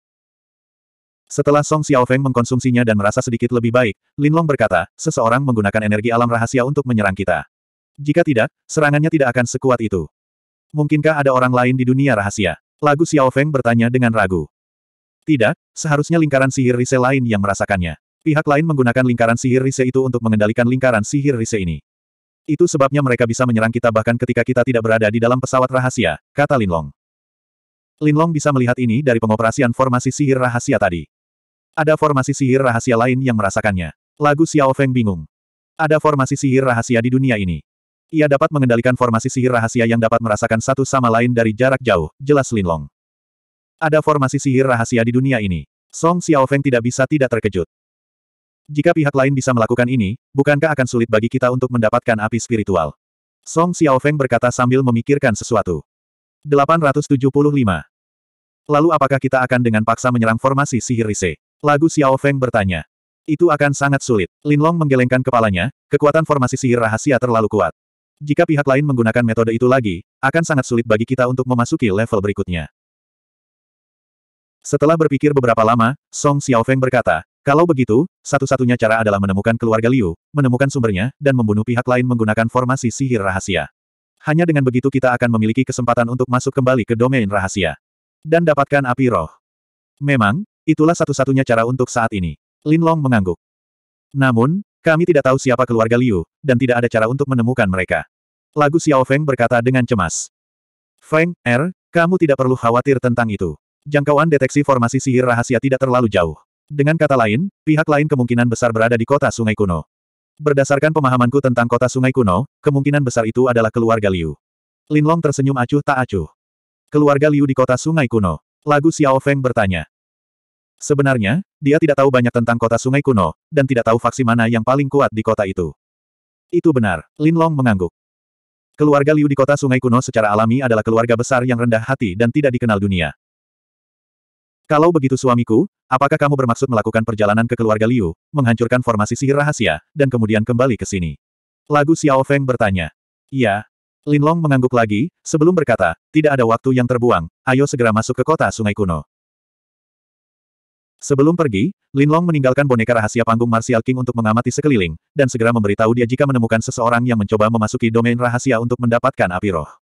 Setelah Song Xiaofeng mengkonsumsinya dan merasa sedikit lebih baik, Linlong berkata, seseorang menggunakan energi alam rahasia untuk menyerang kita. Jika tidak, serangannya tidak akan sekuat itu. Mungkinkah ada orang lain di dunia rahasia? Lagu Xiaofeng bertanya dengan ragu. Tidak, seharusnya lingkaran sihir Rise lain yang merasakannya. Pihak lain menggunakan lingkaran sihir Rise itu untuk mengendalikan lingkaran sihir Rise ini. Itu sebabnya mereka bisa menyerang kita bahkan ketika kita tidak berada di dalam pesawat rahasia, kata Linlong. Linlong bisa melihat ini dari pengoperasian formasi sihir rahasia tadi. Ada formasi sihir rahasia lain yang merasakannya. Lagu Xiao Feng bingung. Ada formasi sihir rahasia di dunia ini. Ia dapat mengendalikan formasi sihir rahasia yang dapat merasakan satu sama lain dari jarak jauh, jelas Linlong. Ada formasi sihir rahasia di dunia ini. Song Xiaofeng tidak bisa tidak terkejut. Jika pihak lain bisa melakukan ini, bukankah akan sulit bagi kita untuk mendapatkan api spiritual? Song Xiaofeng berkata sambil memikirkan sesuatu. 875. Lalu apakah kita akan dengan paksa menyerang formasi sihir Rise? Lagu Xiaofeng bertanya. Itu akan sangat sulit. Linlong menggelengkan kepalanya, kekuatan formasi sihir rahasia terlalu kuat. Jika pihak lain menggunakan metode itu lagi, akan sangat sulit bagi kita untuk memasuki level berikutnya. Setelah berpikir beberapa lama, Song Xiaofeng berkata, kalau begitu, satu-satunya cara adalah menemukan keluarga Liu, menemukan sumbernya, dan membunuh pihak lain menggunakan formasi sihir rahasia. Hanya dengan begitu kita akan memiliki kesempatan untuk masuk kembali ke domain rahasia. Dan dapatkan api roh. Memang, itulah satu-satunya cara untuk saat ini. Lin Long mengangguk. Namun, kami tidak tahu siapa keluarga Liu, dan tidak ada cara untuk menemukan mereka. Lagu Xiaofeng berkata dengan cemas. Feng, Er, kamu tidak perlu khawatir tentang itu. Jangkauan deteksi formasi sihir rahasia tidak terlalu jauh. Dengan kata lain, pihak lain kemungkinan besar berada di kota sungai kuno. Berdasarkan pemahamanku tentang kota sungai kuno, kemungkinan besar itu adalah keluarga Liu. Linlong tersenyum acuh tak acuh. Keluarga Liu di kota sungai kuno. Lagu Xiao Feng bertanya. Sebenarnya, dia tidak tahu banyak tentang kota sungai kuno, dan tidak tahu faksi mana yang paling kuat di kota itu. Itu benar, Linlong mengangguk. Keluarga Liu di kota sungai kuno secara alami adalah keluarga besar yang rendah hati dan tidak dikenal dunia. Kalau begitu suamiku, apakah kamu bermaksud melakukan perjalanan ke keluarga Liu, menghancurkan formasi sihir rahasia, dan kemudian kembali ke sini? Lagu Xiao Feng bertanya. Iya. Long mengangguk lagi, sebelum berkata, tidak ada waktu yang terbuang, ayo segera masuk ke kota sungai kuno. Sebelum pergi, Lin Long meninggalkan boneka rahasia panggung Martial King untuk mengamati sekeliling, dan segera memberitahu dia jika menemukan seseorang yang mencoba memasuki domain rahasia untuk mendapatkan api roh.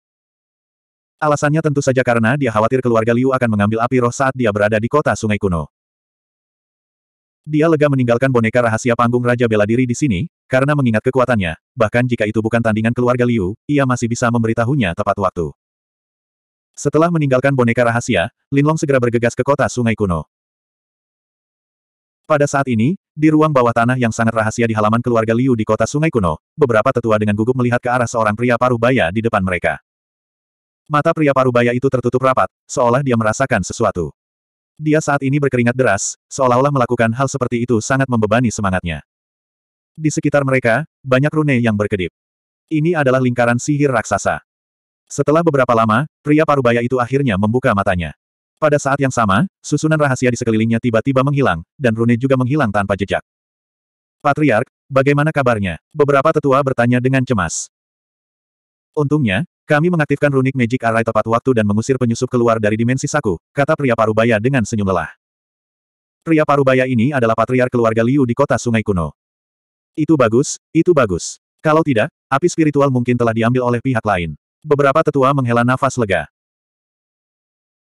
Alasannya tentu saja karena dia khawatir keluarga Liu akan mengambil api roh saat dia berada di kota sungai kuno. Dia lega meninggalkan boneka rahasia panggung Raja Bela Diri di sini, karena mengingat kekuatannya, bahkan jika itu bukan tandingan keluarga Liu, ia masih bisa memberitahunya tepat waktu. Setelah meninggalkan boneka rahasia, Linlong segera bergegas ke kota sungai kuno. Pada saat ini, di ruang bawah tanah yang sangat rahasia di halaman keluarga Liu di kota sungai kuno, beberapa tetua dengan gugup melihat ke arah seorang pria paruh baya di depan mereka. Mata pria parubaya itu tertutup rapat, seolah dia merasakan sesuatu. Dia saat ini berkeringat deras, seolah-olah melakukan hal seperti itu sangat membebani semangatnya. Di sekitar mereka, banyak rune yang berkedip. Ini adalah lingkaran sihir raksasa. Setelah beberapa lama, pria parubaya itu akhirnya membuka matanya. Pada saat yang sama, susunan rahasia di sekelilingnya tiba-tiba menghilang, dan rune juga menghilang tanpa jejak. Patriark, bagaimana kabarnya? Beberapa tetua bertanya dengan cemas. Untungnya, kami mengaktifkan runik Magic Array tepat waktu dan mengusir penyusup keluar dari dimensi saku, kata pria parubaya dengan senyum lelah. Pria parubaya ini adalah patriar keluarga Liu di kota sungai kuno. Itu bagus, itu bagus. Kalau tidak, api spiritual mungkin telah diambil oleh pihak lain. Beberapa tetua menghela nafas lega.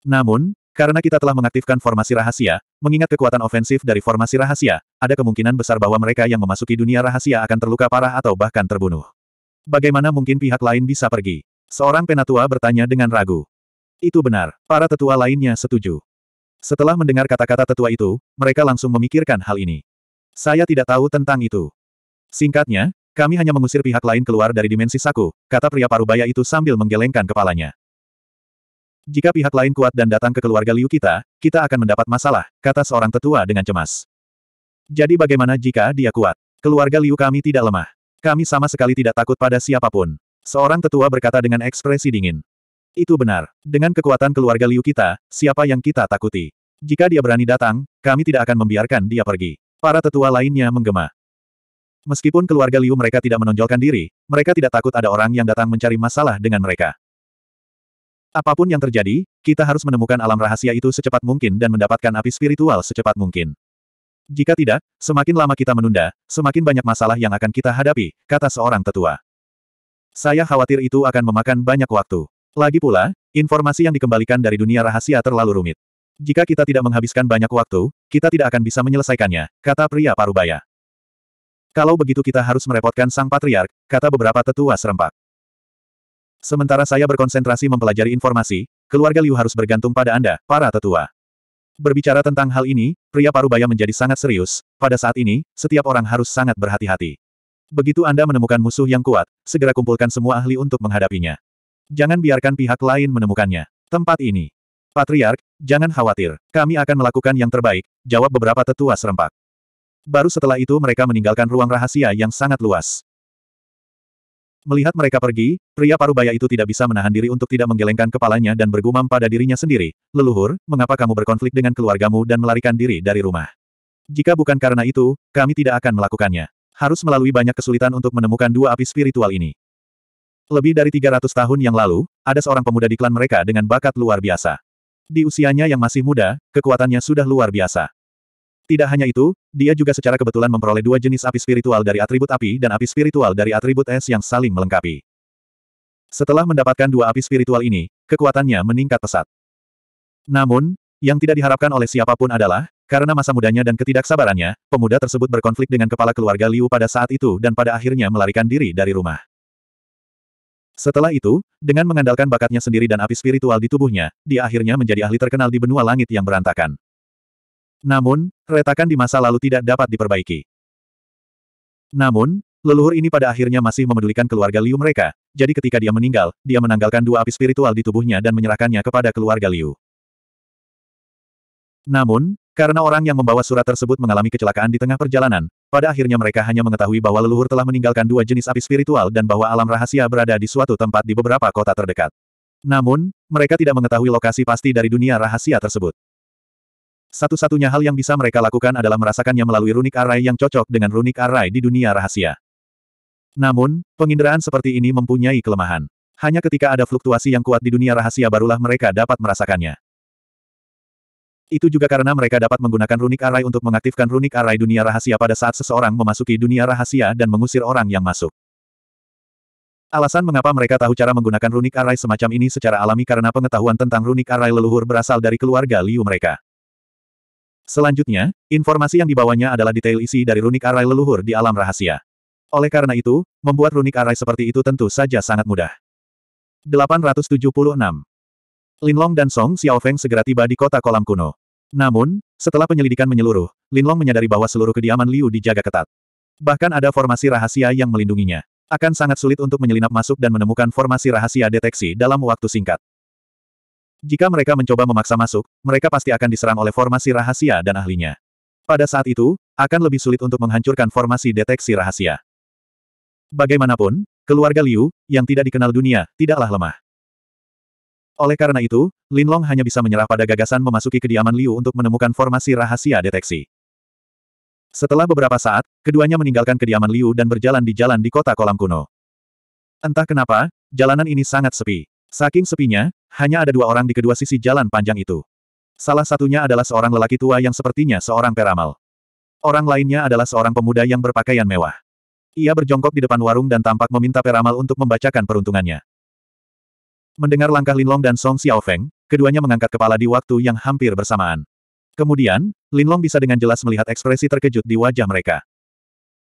Namun, karena kita telah mengaktifkan formasi rahasia, mengingat kekuatan ofensif dari formasi rahasia, ada kemungkinan besar bahwa mereka yang memasuki dunia rahasia akan terluka parah atau bahkan terbunuh. Bagaimana mungkin pihak lain bisa pergi? Seorang penatua bertanya dengan ragu. Itu benar, para tetua lainnya setuju. Setelah mendengar kata-kata tetua itu, mereka langsung memikirkan hal ini. Saya tidak tahu tentang itu. Singkatnya, kami hanya mengusir pihak lain keluar dari dimensi saku, kata pria parubaya itu sambil menggelengkan kepalanya. Jika pihak lain kuat dan datang ke keluarga Liu kita, kita akan mendapat masalah, kata seorang tetua dengan cemas. Jadi bagaimana jika dia kuat? Keluarga Liu kami tidak lemah. Kami sama sekali tidak takut pada siapapun. Seorang tetua berkata dengan ekspresi dingin. Itu benar. Dengan kekuatan keluarga Liu kita, siapa yang kita takuti? Jika dia berani datang, kami tidak akan membiarkan dia pergi. Para tetua lainnya menggema. Meskipun keluarga Liu mereka tidak menonjolkan diri, mereka tidak takut ada orang yang datang mencari masalah dengan mereka. Apapun yang terjadi, kita harus menemukan alam rahasia itu secepat mungkin dan mendapatkan api spiritual secepat mungkin. Jika tidak, semakin lama kita menunda, semakin banyak masalah yang akan kita hadapi, kata seorang tetua. Saya khawatir itu akan memakan banyak waktu. Lagi pula, informasi yang dikembalikan dari dunia rahasia terlalu rumit. Jika kita tidak menghabiskan banyak waktu, kita tidak akan bisa menyelesaikannya, kata pria parubaya. Kalau begitu kita harus merepotkan sang patriark, kata beberapa tetua serempak. Sementara saya berkonsentrasi mempelajari informasi, keluarga Liu harus bergantung pada Anda, para tetua. Berbicara tentang hal ini, pria parubaya menjadi sangat serius, pada saat ini, setiap orang harus sangat berhati-hati. Begitu Anda menemukan musuh yang kuat, segera kumpulkan semua ahli untuk menghadapinya. Jangan biarkan pihak lain menemukannya. Tempat ini. Patriark, jangan khawatir. Kami akan melakukan yang terbaik, jawab beberapa tetua serempak. Baru setelah itu mereka meninggalkan ruang rahasia yang sangat luas. Melihat mereka pergi, pria parubaya itu tidak bisa menahan diri untuk tidak menggelengkan kepalanya dan bergumam pada dirinya sendiri, leluhur, mengapa kamu berkonflik dengan keluargamu dan melarikan diri dari rumah? Jika bukan karena itu, kami tidak akan melakukannya harus melalui banyak kesulitan untuk menemukan dua api spiritual ini. Lebih dari 300 tahun yang lalu, ada seorang pemuda di klan mereka dengan bakat luar biasa. Di usianya yang masih muda, kekuatannya sudah luar biasa. Tidak hanya itu, dia juga secara kebetulan memperoleh dua jenis api spiritual dari atribut api dan api spiritual dari atribut es yang saling melengkapi. Setelah mendapatkan dua api spiritual ini, kekuatannya meningkat pesat. Namun, yang tidak diharapkan oleh siapapun adalah, karena masa mudanya dan ketidaksabarannya, pemuda tersebut berkonflik dengan kepala keluarga Liu pada saat itu dan pada akhirnya melarikan diri dari rumah. Setelah itu, dengan mengandalkan bakatnya sendiri dan api spiritual di tubuhnya, dia akhirnya menjadi ahli terkenal di benua langit yang berantakan. Namun, retakan di masa lalu tidak dapat diperbaiki. Namun, leluhur ini pada akhirnya masih memedulikan keluarga Liu mereka, jadi ketika dia meninggal, dia menanggalkan dua api spiritual di tubuhnya dan menyerahkannya kepada keluarga Liu. Namun, karena orang yang membawa surat tersebut mengalami kecelakaan di tengah perjalanan, pada akhirnya mereka hanya mengetahui bahwa leluhur telah meninggalkan dua jenis api spiritual dan bahwa alam rahasia berada di suatu tempat di beberapa kota terdekat. Namun, mereka tidak mengetahui lokasi pasti dari dunia rahasia tersebut. Satu-satunya hal yang bisa mereka lakukan adalah merasakannya melalui runik arai yang cocok dengan runik arai di dunia rahasia. Namun, penginderaan seperti ini mempunyai kelemahan. Hanya ketika ada fluktuasi yang kuat di dunia rahasia barulah mereka dapat merasakannya. Itu juga karena mereka dapat menggunakan runik arai untuk mengaktifkan runik arai dunia rahasia pada saat seseorang memasuki dunia rahasia dan mengusir orang yang masuk. Alasan mengapa mereka tahu cara menggunakan runik arai semacam ini secara alami karena pengetahuan tentang runik arai leluhur berasal dari keluarga Liu mereka. Selanjutnya, informasi yang dibawanya adalah detail isi dari runik arai leluhur di alam rahasia. Oleh karena itu, membuat runik arai seperti itu tentu saja sangat mudah. 876. Linlong dan Song Xiaofeng segera tiba di kota kolam kuno. Namun, setelah penyelidikan menyeluruh, Linlong menyadari bahwa seluruh kediaman Liu dijaga ketat. Bahkan ada formasi rahasia yang melindunginya. Akan sangat sulit untuk menyelinap masuk dan menemukan formasi rahasia deteksi dalam waktu singkat. Jika mereka mencoba memaksa masuk, mereka pasti akan diserang oleh formasi rahasia dan ahlinya. Pada saat itu, akan lebih sulit untuk menghancurkan formasi deteksi rahasia. Bagaimanapun, keluarga Liu, yang tidak dikenal dunia, tidaklah lemah. Oleh karena itu, Lin Long hanya bisa menyerah pada gagasan memasuki kediaman Liu untuk menemukan formasi rahasia deteksi. Setelah beberapa saat, keduanya meninggalkan kediaman Liu dan berjalan di jalan di kota kolam kuno. Entah kenapa, jalanan ini sangat sepi. Saking sepinya, hanya ada dua orang di kedua sisi jalan panjang itu. Salah satunya adalah seorang lelaki tua yang sepertinya seorang peramal. Orang lainnya adalah seorang pemuda yang berpakaian mewah. Ia berjongkok di depan warung dan tampak meminta peramal untuk membacakan peruntungannya. Mendengar langkah Linlong dan Song Xiaofeng, keduanya mengangkat kepala di waktu yang hampir bersamaan. Kemudian, Linlong bisa dengan jelas melihat ekspresi terkejut di wajah mereka.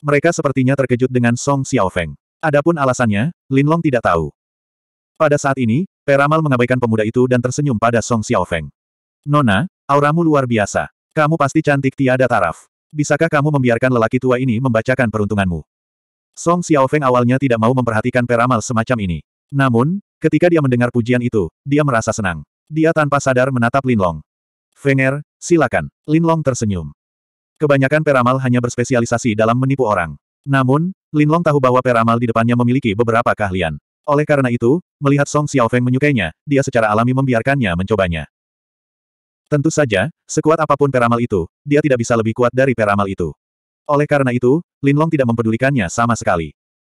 Mereka sepertinya terkejut dengan Song Xiaofeng. Adapun alasannya, Linlong tidak tahu. Pada saat ini, Peramal mengabaikan pemuda itu dan tersenyum pada Song Xiaofeng. Nona, auramu luar biasa. Kamu pasti cantik tiada taraf. Bisakah kamu membiarkan lelaki tua ini membacakan peruntunganmu? Song Xiaofeng awalnya tidak mau memperhatikan peramal semacam ini. Namun, Ketika dia mendengar pujian itu, dia merasa senang. Dia tanpa sadar menatap Linlong. Fenger, silakan. Linlong tersenyum. Kebanyakan peramal hanya berspesialisasi dalam menipu orang. Namun, Linlong tahu bahwa peramal di depannya memiliki beberapa keahlian. Oleh karena itu, melihat Song Xiaofeng menyukainya, dia secara alami membiarkannya mencobanya. Tentu saja, sekuat apapun peramal itu, dia tidak bisa lebih kuat dari peramal itu. Oleh karena itu, Linlong tidak mempedulikannya sama sekali.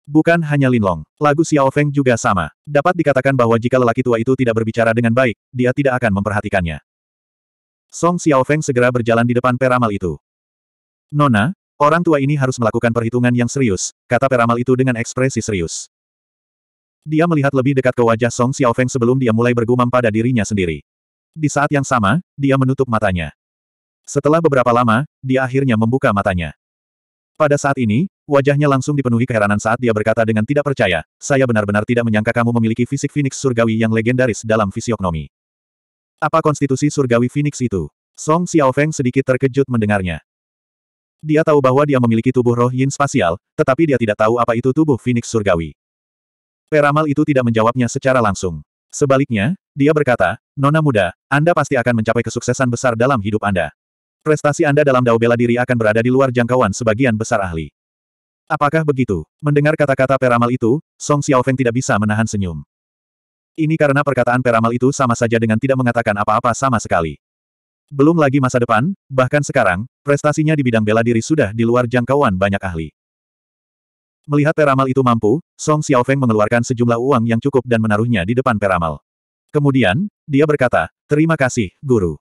Bukan hanya Linlong, lagu Xiao Feng juga sama. Dapat dikatakan bahwa jika lelaki tua itu tidak berbicara dengan baik, dia tidak akan memperhatikannya. Song Xiao Feng segera berjalan di depan peramal itu. Nona, orang tua ini harus melakukan perhitungan yang serius, kata peramal itu dengan ekspresi serius. Dia melihat lebih dekat ke wajah Song Xiao Feng sebelum dia mulai bergumam pada dirinya sendiri. Di saat yang sama, dia menutup matanya. Setelah beberapa lama, dia akhirnya membuka matanya. Pada saat ini, wajahnya langsung dipenuhi keheranan saat dia berkata dengan tidak percaya, saya benar-benar tidak menyangka kamu memiliki fisik Phoenix surgawi yang legendaris dalam fisiognomi. Apa konstitusi surgawi Phoenix itu? Song Xiaofeng sedikit terkejut mendengarnya. Dia tahu bahwa dia memiliki tubuh roh yin spasial, tetapi dia tidak tahu apa itu tubuh Phoenix surgawi. Peramal itu tidak menjawabnya secara langsung. Sebaliknya, dia berkata, Nona muda, Anda pasti akan mencapai kesuksesan besar dalam hidup Anda. Prestasi Anda dalam dao bela diri akan berada di luar jangkauan sebagian besar ahli. Apakah begitu? Mendengar kata-kata peramal itu, Song Xiaofeng tidak bisa menahan senyum. Ini karena perkataan peramal itu sama saja dengan tidak mengatakan apa-apa sama sekali. Belum lagi masa depan, bahkan sekarang, prestasinya di bidang bela diri sudah di luar jangkauan banyak ahli. Melihat peramal itu mampu, Song Xiaofeng mengeluarkan sejumlah uang yang cukup dan menaruhnya di depan peramal. Kemudian, dia berkata, terima kasih, guru.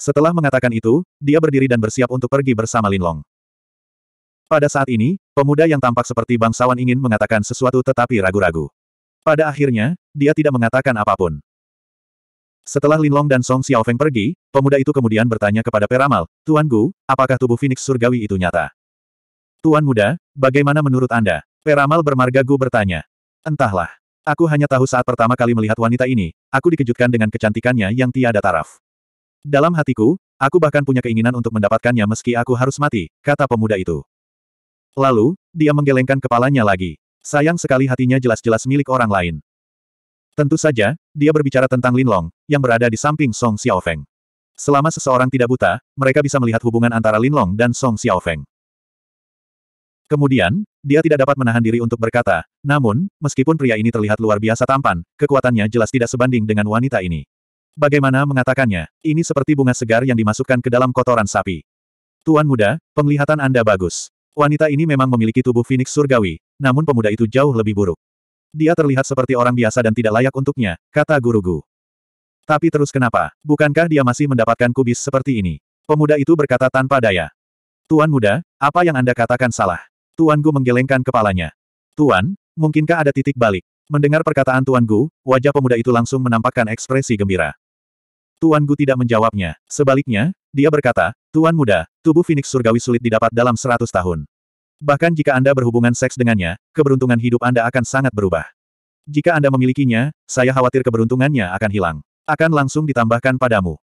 Setelah mengatakan itu, dia berdiri dan bersiap untuk pergi bersama Linlong. Pada saat ini, pemuda yang tampak seperti bangsawan ingin mengatakan sesuatu tetapi ragu-ragu. Pada akhirnya, dia tidak mengatakan apapun. Setelah Linlong dan Song Xiaofeng pergi, pemuda itu kemudian bertanya kepada Peramal, Tuan Gu, apakah tubuh Phoenix Surgawi itu nyata? Tuan muda, bagaimana menurut Anda? Peramal bermarga Gu bertanya. Entahlah. Aku hanya tahu saat pertama kali melihat wanita ini, aku dikejutkan dengan kecantikannya yang tiada taraf. Dalam hatiku, aku bahkan punya keinginan untuk mendapatkannya meski aku harus mati, kata pemuda itu. Lalu, dia menggelengkan kepalanya lagi. Sayang sekali hatinya jelas-jelas milik orang lain. Tentu saja, dia berbicara tentang Linlong, yang berada di samping Song Xiaofeng. Selama seseorang tidak buta, mereka bisa melihat hubungan antara Linlong dan Song Xiaofeng. Kemudian, dia tidak dapat menahan diri untuk berkata, namun, meskipun pria ini terlihat luar biasa tampan, kekuatannya jelas tidak sebanding dengan wanita ini. Bagaimana mengatakannya, ini seperti bunga segar yang dimasukkan ke dalam kotoran sapi. Tuan muda, penglihatan Anda bagus. Wanita ini memang memiliki tubuh Phoenix surgawi, namun pemuda itu jauh lebih buruk. Dia terlihat seperti orang biasa dan tidak layak untuknya, kata Guru Gu. Tapi terus kenapa, bukankah dia masih mendapatkan kubis seperti ini? Pemuda itu berkata tanpa daya. Tuan muda, apa yang Anda katakan salah? Tuan Gu menggelengkan kepalanya. Tuan, mungkinkah ada titik balik? Mendengar perkataan Tuan Gu, wajah pemuda itu langsung menampakkan ekspresi gembira. Tuan Gu tidak menjawabnya. Sebaliknya, dia berkata, Tuan muda, tubuh Phoenix surgawi sulit didapat dalam seratus tahun. Bahkan jika Anda berhubungan seks dengannya, keberuntungan hidup Anda akan sangat berubah. Jika Anda memilikinya, saya khawatir keberuntungannya akan hilang. Akan langsung ditambahkan padamu.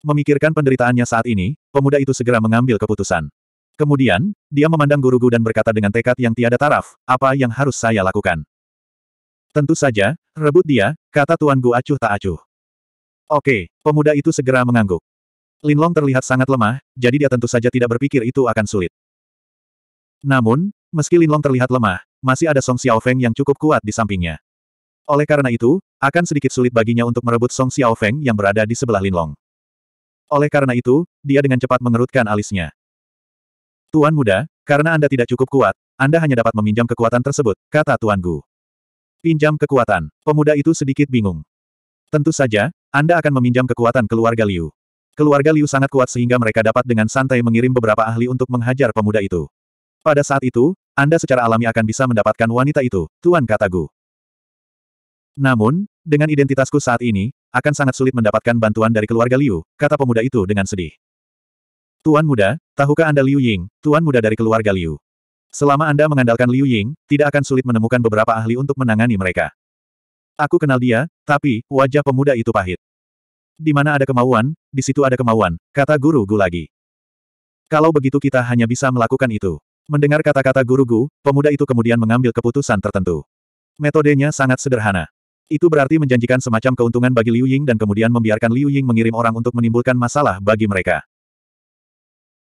Memikirkan penderitaannya saat ini, pemuda itu segera mengambil keputusan. Kemudian, dia memandang guru Gu dan berkata dengan tekad yang tiada taraf, apa yang harus saya lakukan? Tentu saja, rebut dia, kata Tuan Gu acuh tak acuh. Oke, pemuda itu segera mengangguk. Linlong terlihat sangat lemah, jadi dia tentu saja tidak berpikir itu akan sulit. Namun, meski Linlong terlihat lemah, masih ada Song Xiaofeng yang cukup kuat di sampingnya. Oleh karena itu, akan sedikit sulit baginya untuk merebut Song Xiaofeng yang berada di sebelah Linlong. Oleh karena itu, dia dengan cepat mengerutkan alisnya. Tuan muda, karena Anda tidak cukup kuat, Anda hanya dapat meminjam kekuatan tersebut, kata Tuan Gu. Pinjam kekuatan, pemuda itu sedikit bingung. Tentu saja, anda akan meminjam kekuatan keluarga Liu. Keluarga Liu sangat kuat sehingga mereka dapat dengan santai mengirim beberapa ahli untuk menghajar pemuda itu. Pada saat itu, Anda secara alami akan bisa mendapatkan wanita itu, Tuan Katagu. Namun, dengan identitasku saat ini, akan sangat sulit mendapatkan bantuan dari keluarga Liu, kata pemuda itu dengan sedih. Tuan muda, tahukah Anda Liu Ying, tuan muda dari keluarga Liu? Selama Anda mengandalkan Liu Ying, tidak akan sulit menemukan beberapa ahli untuk menangani mereka. Aku kenal dia, tapi, wajah pemuda itu pahit. Di mana ada kemauan, di situ ada kemauan, kata guru Gu lagi. Kalau begitu kita hanya bisa melakukan itu. Mendengar kata-kata guru Gu, pemuda itu kemudian mengambil keputusan tertentu. Metodenya sangat sederhana. Itu berarti menjanjikan semacam keuntungan bagi Liu Ying dan kemudian membiarkan Liu Ying mengirim orang untuk menimbulkan masalah bagi mereka.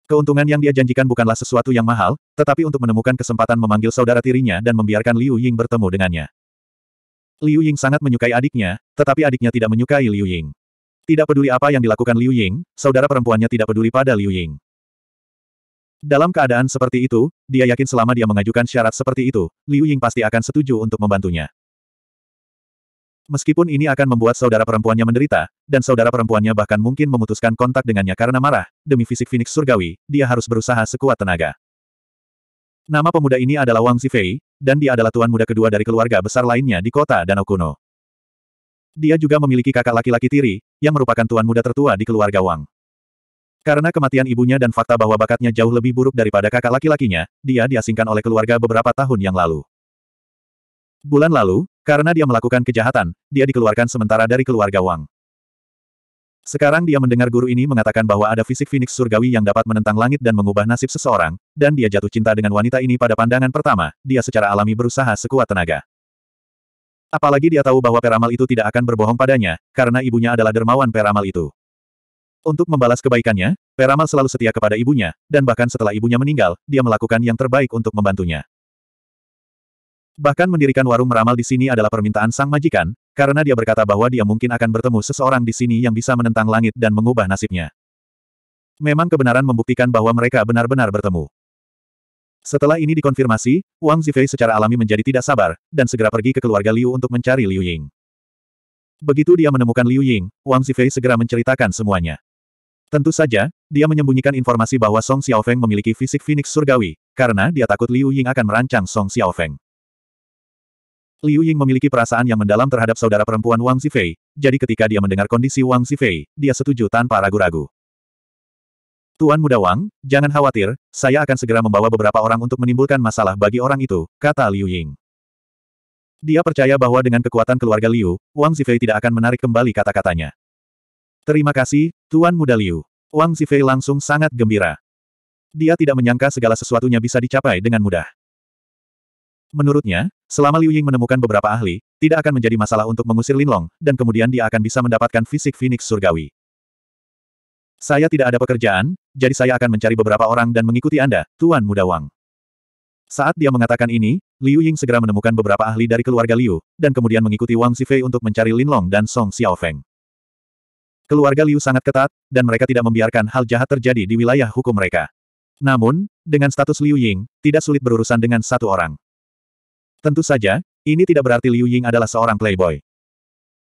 Keuntungan yang dia janjikan bukanlah sesuatu yang mahal, tetapi untuk menemukan kesempatan memanggil saudara tirinya dan membiarkan Liu Ying bertemu dengannya. Liu Ying sangat menyukai adiknya, tetapi adiknya tidak menyukai Liu Ying. Tidak peduli apa yang dilakukan Liu Ying, saudara perempuannya tidak peduli pada Liu Ying. Dalam keadaan seperti itu, dia yakin selama dia mengajukan syarat seperti itu, Liu Ying pasti akan setuju untuk membantunya. Meskipun ini akan membuat saudara perempuannya menderita, dan saudara perempuannya bahkan mungkin memutuskan kontak dengannya karena marah, demi fisik Phoenix surgawi, dia harus berusaha sekuat tenaga. Nama pemuda ini adalah Wang Zifei, dan dia adalah tuan muda kedua dari keluarga besar lainnya di kota Danau Kuno. Dia juga memiliki kakak laki-laki tiri, yang merupakan tuan muda tertua di keluarga Wang. Karena kematian ibunya dan fakta bahwa bakatnya jauh lebih buruk daripada kakak laki-lakinya, dia diasingkan oleh keluarga beberapa tahun yang lalu. Bulan lalu, karena dia melakukan kejahatan, dia dikeluarkan sementara dari keluarga Wang. Sekarang dia mendengar guru ini mengatakan bahwa ada fisik Phoenix surgawi yang dapat menentang langit dan mengubah nasib seseorang, dan dia jatuh cinta dengan wanita ini pada pandangan pertama, dia secara alami berusaha sekuat tenaga. Apalagi dia tahu bahwa peramal itu tidak akan berbohong padanya, karena ibunya adalah dermawan peramal itu. Untuk membalas kebaikannya, peramal selalu setia kepada ibunya, dan bahkan setelah ibunya meninggal, dia melakukan yang terbaik untuk membantunya. Bahkan mendirikan warung meramal di sini adalah permintaan sang majikan, karena dia berkata bahwa dia mungkin akan bertemu seseorang di sini yang bisa menentang langit dan mengubah nasibnya. Memang kebenaran membuktikan bahwa mereka benar-benar bertemu. Setelah ini dikonfirmasi, Wang Zifei secara alami menjadi tidak sabar, dan segera pergi ke keluarga Liu untuk mencari Liu Ying. Begitu dia menemukan Liu Ying, Wang Zifei segera menceritakan semuanya. Tentu saja, dia menyembunyikan informasi bahwa Song Xiaofeng memiliki fisik Phoenix Surgawi, karena dia takut Liu Ying akan merancang Song Xiaofeng. Liu Ying memiliki perasaan yang mendalam terhadap saudara perempuan Wang Zifei, jadi ketika dia mendengar kondisi Wang Zifei, dia setuju tanpa ragu-ragu. Tuan Muda Wang, jangan khawatir, saya akan segera membawa beberapa orang untuk menimbulkan masalah bagi orang itu, kata Liu Ying. Dia percaya bahwa dengan kekuatan keluarga Liu, Wang Zifei tidak akan menarik kembali kata-katanya. Terima kasih, Tuan Muda Liu. Wang Zifei langsung sangat gembira. Dia tidak menyangka segala sesuatunya bisa dicapai dengan mudah. Menurutnya, Selama Liu Ying menemukan beberapa ahli, tidak akan menjadi masalah untuk mengusir Linlong, dan kemudian dia akan bisa mendapatkan fisik Phoenix surgawi. Saya tidak ada pekerjaan, jadi saya akan mencari beberapa orang dan mengikuti Anda, Tuan Muda Wang. Saat dia mengatakan ini, Liu Ying segera menemukan beberapa ahli dari keluarga Liu, dan kemudian mengikuti Wang Sifei untuk mencari Linlong dan Song Xiaofeng. Keluarga Liu sangat ketat, dan mereka tidak membiarkan hal jahat terjadi di wilayah hukum mereka. Namun, dengan status Liu Ying, tidak sulit berurusan dengan satu orang. Tentu saja, ini tidak berarti Liu Ying adalah seorang playboy.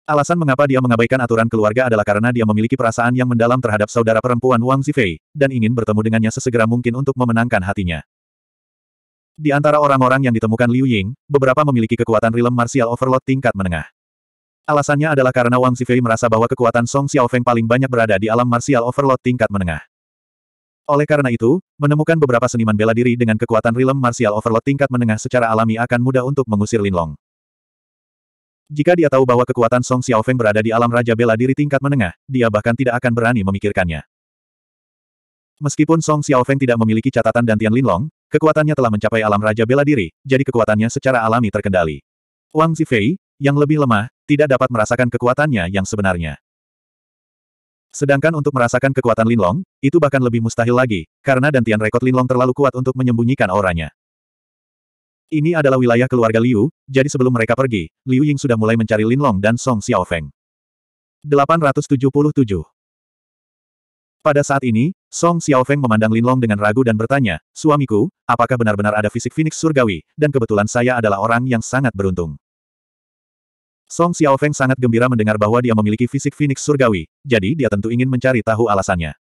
Alasan mengapa dia mengabaikan aturan keluarga adalah karena dia memiliki perasaan yang mendalam terhadap saudara perempuan Wang Zifei, dan ingin bertemu dengannya sesegera mungkin untuk memenangkan hatinya. Di antara orang-orang yang ditemukan Liu Ying, beberapa memiliki kekuatan rilem martial overload tingkat menengah. Alasannya adalah karena Wang Zifei merasa bahwa kekuatan Song Xiaofeng paling banyak berada di alam martial overload tingkat menengah. Oleh karena itu, menemukan beberapa seniman bela diri dengan kekuatan rilem martial overload tingkat menengah secara alami akan mudah untuk mengusir Linlong. Jika dia tahu bahwa kekuatan Song Xiaofeng berada di alam Raja Bela Diri tingkat menengah, dia bahkan tidak akan berani memikirkannya. Meskipun Song Xiaofeng tidak memiliki catatan dan Tian Linlong, kekuatannya telah mencapai alam Raja Bela Diri, jadi kekuatannya secara alami terkendali. Wang Zifei, yang lebih lemah, tidak dapat merasakan kekuatannya yang sebenarnya. Sedangkan untuk merasakan kekuatan Linlong, itu bahkan lebih mustahil lagi, karena dantian rekod Linlong terlalu kuat untuk menyembunyikan auranya. Ini adalah wilayah keluarga Liu, jadi sebelum mereka pergi, Liu Ying sudah mulai mencari Linlong dan Song Xiaofeng. 877 Pada saat ini, Song Xiaofeng memandang Linlong dengan ragu dan bertanya, Suamiku, apakah benar-benar ada fisik Phoenix Surgawi, dan kebetulan saya adalah orang yang sangat beruntung. Song Xiaofeng sangat gembira mendengar bahwa dia memiliki fisik Phoenix surgawi, jadi dia tentu ingin mencari tahu alasannya.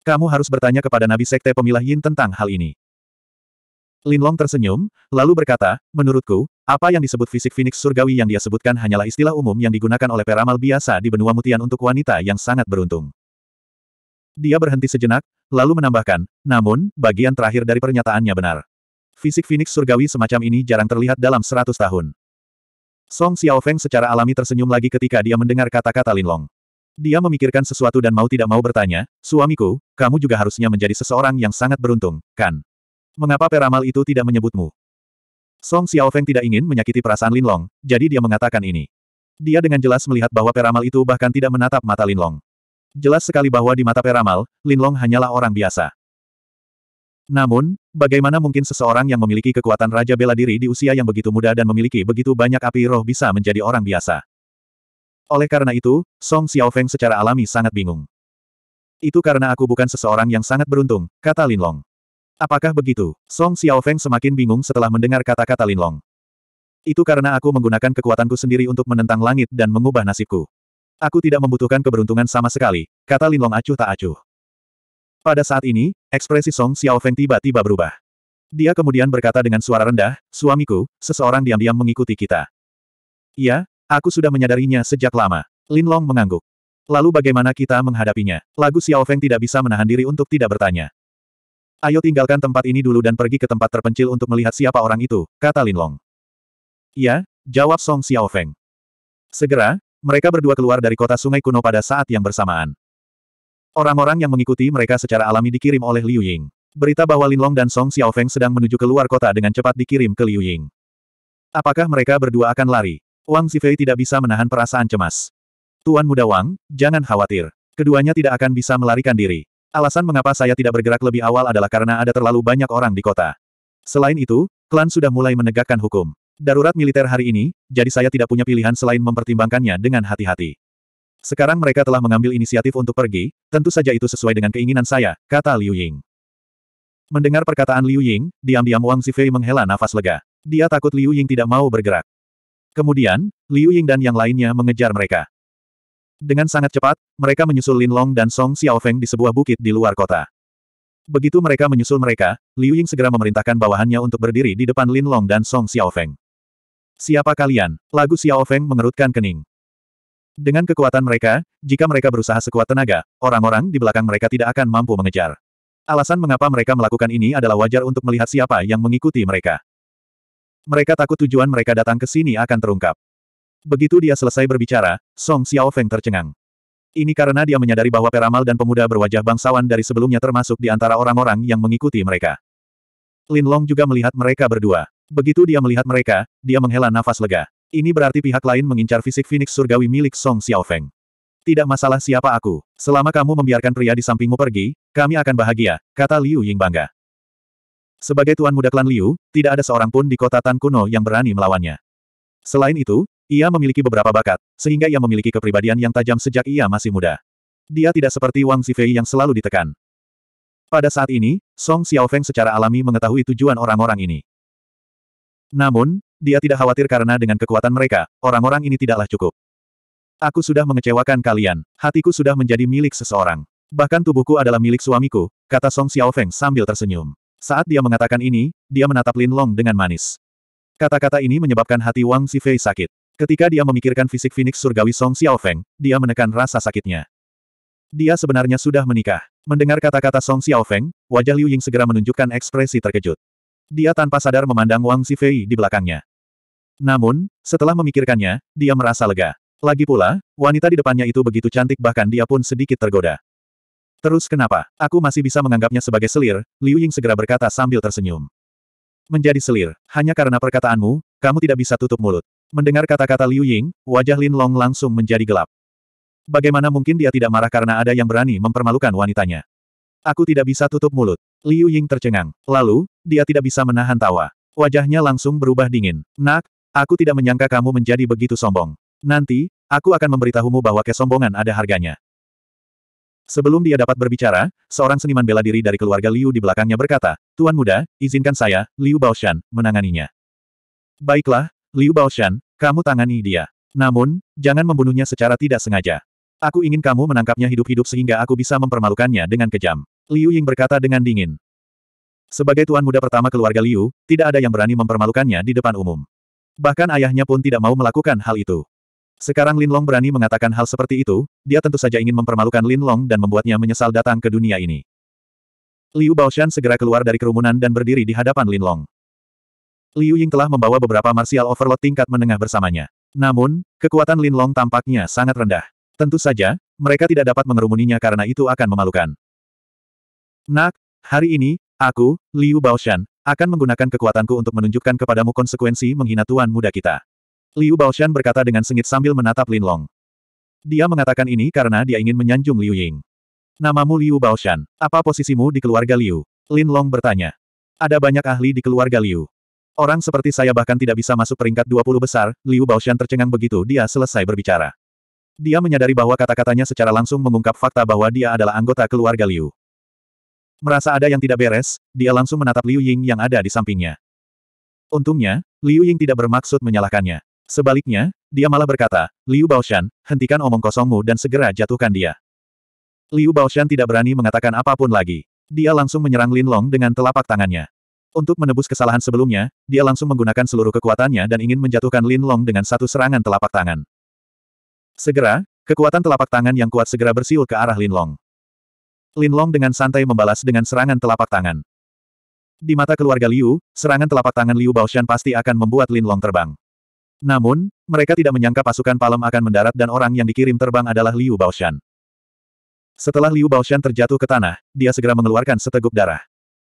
Kamu harus bertanya kepada Nabi Sekte Pemilah Yin tentang hal ini. Lin Long tersenyum, lalu berkata, menurutku, apa yang disebut fisik Phoenix surgawi yang dia sebutkan hanyalah istilah umum yang digunakan oleh peramal biasa di benua mutian untuk wanita yang sangat beruntung. Dia berhenti sejenak, lalu menambahkan, namun, bagian terakhir dari pernyataannya benar. Fisik Phoenix surgawi semacam ini jarang terlihat dalam seratus tahun. Song Xiaofeng secara alami tersenyum lagi ketika dia mendengar kata-kata Linlong. Dia memikirkan sesuatu dan mau tidak mau bertanya, suamiku, kamu juga harusnya menjadi seseorang yang sangat beruntung, kan? Mengapa peramal itu tidak menyebutmu? Song Xiaofeng tidak ingin menyakiti perasaan Linlong, jadi dia mengatakan ini. Dia dengan jelas melihat bahwa peramal itu bahkan tidak menatap mata Linlong. Jelas sekali bahwa di mata peramal, Linlong hanyalah orang biasa. Namun, bagaimana mungkin seseorang yang memiliki kekuatan Raja Bela Diri di usia yang begitu muda dan memiliki begitu banyak api roh bisa menjadi orang biasa? Oleh karena itu, Song Xiaofeng secara alami sangat bingung. Itu karena aku bukan seseorang yang sangat beruntung, kata Linlong. Apakah begitu? Song Xiaofeng semakin bingung setelah mendengar kata-kata Linlong. Itu karena aku menggunakan kekuatanku sendiri untuk menentang langit dan mengubah nasibku. Aku tidak membutuhkan keberuntungan sama sekali, kata Linlong acuh tak acuh. Pada saat ini, ekspresi Song Xiaofeng tiba-tiba berubah. Dia kemudian berkata dengan suara rendah, suamiku, seseorang diam-diam mengikuti kita. Iya, aku sudah menyadarinya sejak lama. Lin Long mengangguk. Lalu bagaimana kita menghadapinya? Lagu Xiaofeng tidak bisa menahan diri untuk tidak bertanya. Ayo tinggalkan tempat ini dulu dan pergi ke tempat terpencil untuk melihat siapa orang itu, kata Lin Long. Iya, jawab Song Xiaofeng. Segera, mereka berdua keluar dari kota sungai kuno pada saat yang bersamaan. Orang-orang yang mengikuti mereka secara alami dikirim oleh Liu Ying. Berita bahwa Long dan Song Xiaofeng sedang menuju ke luar kota dengan cepat dikirim ke Liu Ying. Apakah mereka berdua akan lari? Wang Zifei tidak bisa menahan perasaan cemas. Tuan Muda Wang, jangan khawatir. Keduanya tidak akan bisa melarikan diri. Alasan mengapa saya tidak bergerak lebih awal adalah karena ada terlalu banyak orang di kota. Selain itu, klan sudah mulai menegakkan hukum. Darurat militer hari ini, jadi saya tidak punya pilihan selain mempertimbangkannya dengan hati-hati. Sekarang mereka telah mengambil inisiatif untuk pergi, tentu saja itu sesuai dengan keinginan saya, kata Liu Ying. Mendengar perkataan Liu Ying, diam-diam Wang Zifei menghela nafas lega. Dia takut Liu Ying tidak mau bergerak. Kemudian, Liu Ying dan yang lainnya mengejar mereka. Dengan sangat cepat, mereka menyusul Lin Long dan Song Xiaofeng di sebuah bukit di luar kota. Begitu mereka menyusul mereka, Liu Ying segera memerintahkan bawahannya untuk berdiri di depan Lin Long dan Song Xiaofeng. Siapa kalian? Lagu Xiaofeng mengerutkan kening. Dengan kekuatan mereka, jika mereka berusaha sekuat tenaga, orang-orang di belakang mereka tidak akan mampu mengejar. Alasan mengapa mereka melakukan ini adalah wajar untuk melihat siapa yang mengikuti mereka. Mereka takut tujuan mereka datang ke sini akan terungkap. Begitu dia selesai berbicara, Song Xiaofeng tercengang. Ini karena dia menyadari bahwa peramal dan pemuda berwajah bangsawan dari sebelumnya termasuk di antara orang-orang yang mengikuti mereka. Lin Long juga melihat mereka berdua. Begitu dia melihat mereka, dia menghela nafas lega. Ini berarti pihak lain mengincar fisik Phoenix surgawi milik Song Xiaofeng. Tidak masalah siapa aku, selama kamu membiarkan pria di sampingmu pergi, kami akan bahagia, kata Liu Ying bangga. Sebagai tuan muda klan Liu, tidak ada seorang pun di kota Tan kuno yang berani melawannya. Selain itu, ia memiliki beberapa bakat, sehingga ia memiliki kepribadian yang tajam sejak ia masih muda. Dia tidak seperti Wang Zifei yang selalu ditekan. Pada saat ini, Song Xiaofeng secara alami mengetahui tujuan orang-orang ini. Namun, dia tidak khawatir karena dengan kekuatan mereka, orang-orang ini tidaklah cukup. Aku sudah mengecewakan kalian, hatiku sudah menjadi milik seseorang. Bahkan tubuhku adalah milik suamiku, kata Song Xiaofeng sambil tersenyum. Saat dia mengatakan ini, dia menatap Lin Long dengan manis. Kata-kata ini menyebabkan hati Wang Sifei sakit. Ketika dia memikirkan fisik Phoenix surgawi Song Xiaofeng, dia menekan rasa sakitnya. Dia sebenarnya sudah menikah. Mendengar kata-kata Song Xiaofeng, wajah Liu Ying segera menunjukkan ekspresi terkejut. Dia tanpa sadar memandang Wang Sifei di belakangnya. Namun, setelah memikirkannya, dia merasa lega. Lagi pula, wanita di depannya itu begitu cantik bahkan dia pun sedikit tergoda. Terus kenapa? Aku masih bisa menganggapnya sebagai selir, Liu Ying segera berkata sambil tersenyum. Menjadi selir, hanya karena perkataanmu, kamu tidak bisa tutup mulut. Mendengar kata-kata Liu Ying, wajah Lin Long langsung menjadi gelap. Bagaimana mungkin dia tidak marah karena ada yang berani mempermalukan wanitanya? Aku tidak bisa tutup mulut. Liu Ying tercengang. Lalu, dia tidak bisa menahan tawa. Wajahnya langsung berubah dingin. Nak, aku tidak menyangka kamu menjadi begitu sombong. Nanti, aku akan memberitahumu bahwa kesombongan ada harganya. Sebelum dia dapat berbicara, seorang seniman bela diri dari keluarga Liu di belakangnya berkata, Tuan muda, izinkan saya, Liu Baoshan, menanganinya. Baiklah, Liu Baoshan, kamu tangani dia. Namun, jangan membunuhnya secara tidak sengaja. Aku ingin kamu menangkapnya hidup-hidup sehingga aku bisa mempermalukannya dengan kejam. Liu Ying berkata dengan dingin. Sebagai tuan muda pertama keluarga Liu, tidak ada yang berani mempermalukannya di depan umum. Bahkan ayahnya pun tidak mau melakukan hal itu. Sekarang Lin Long berani mengatakan hal seperti itu, dia tentu saja ingin mempermalukan Lin Long dan membuatnya menyesal datang ke dunia ini. Liu Baoshan segera keluar dari kerumunan dan berdiri di hadapan Lin Long. Liu Ying telah membawa beberapa martial overload tingkat menengah bersamanya. Namun, kekuatan Lin Long tampaknya sangat rendah. Tentu saja, mereka tidak dapat mengerumuninya karena itu akan memalukan. Nak, hari ini, Aku, Liu Baoshan, akan menggunakan kekuatanku untuk menunjukkan kepadamu konsekuensi menghina tuan muda kita. Liu Baoshan berkata dengan sengit sambil menatap Lin Long. Dia mengatakan ini karena dia ingin menyanjung Liu Ying. Namamu Liu Baoshan. Apa posisimu di keluarga Liu? Lin Long bertanya. Ada banyak ahli di keluarga Liu. Orang seperti saya bahkan tidak bisa masuk peringkat 20 besar, Liu Baoshan tercengang begitu dia selesai berbicara. Dia menyadari bahwa kata-katanya secara langsung mengungkap fakta bahwa dia adalah anggota keluarga Liu. Merasa ada yang tidak beres, dia langsung menatap Liu Ying yang ada di sampingnya. Untungnya, Liu Ying tidak bermaksud menyalahkannya. Sebaliknya, dia malah berkata, Liu Baoshan, hentikan omong kosongmu dan segera jatuhkan dia. Liu Baoshan tidak berani mengatakan apapun lagi. Dia langsung menyerang Lin Long dengan telapak tangannya. Untuk menebus kesalahan sebelumnya, dia langsung menggunakan seluruh kekuatannya dan ingin menjatuhkan Lin Long dengan satu serangan telapak tangan. Segera, kekuatan telapak tangan yang kuat segera bersiul ke arah Lin Long. Lin Long dengan santai membalas dengan serangan telapak tangan. Di mata keluarga Liu, serangan telapak tangan Liu Baoshan pasti akan membuat Lin Long terbang. Namun, mereka tidak menyangka pasukan Palem akan mendarat dan orang yang dikirim terbang adalah Liu Baoshan. Setelah Liu Baoshan terjatuh ke tanah, dia segera mengeluarkan seteguk darah.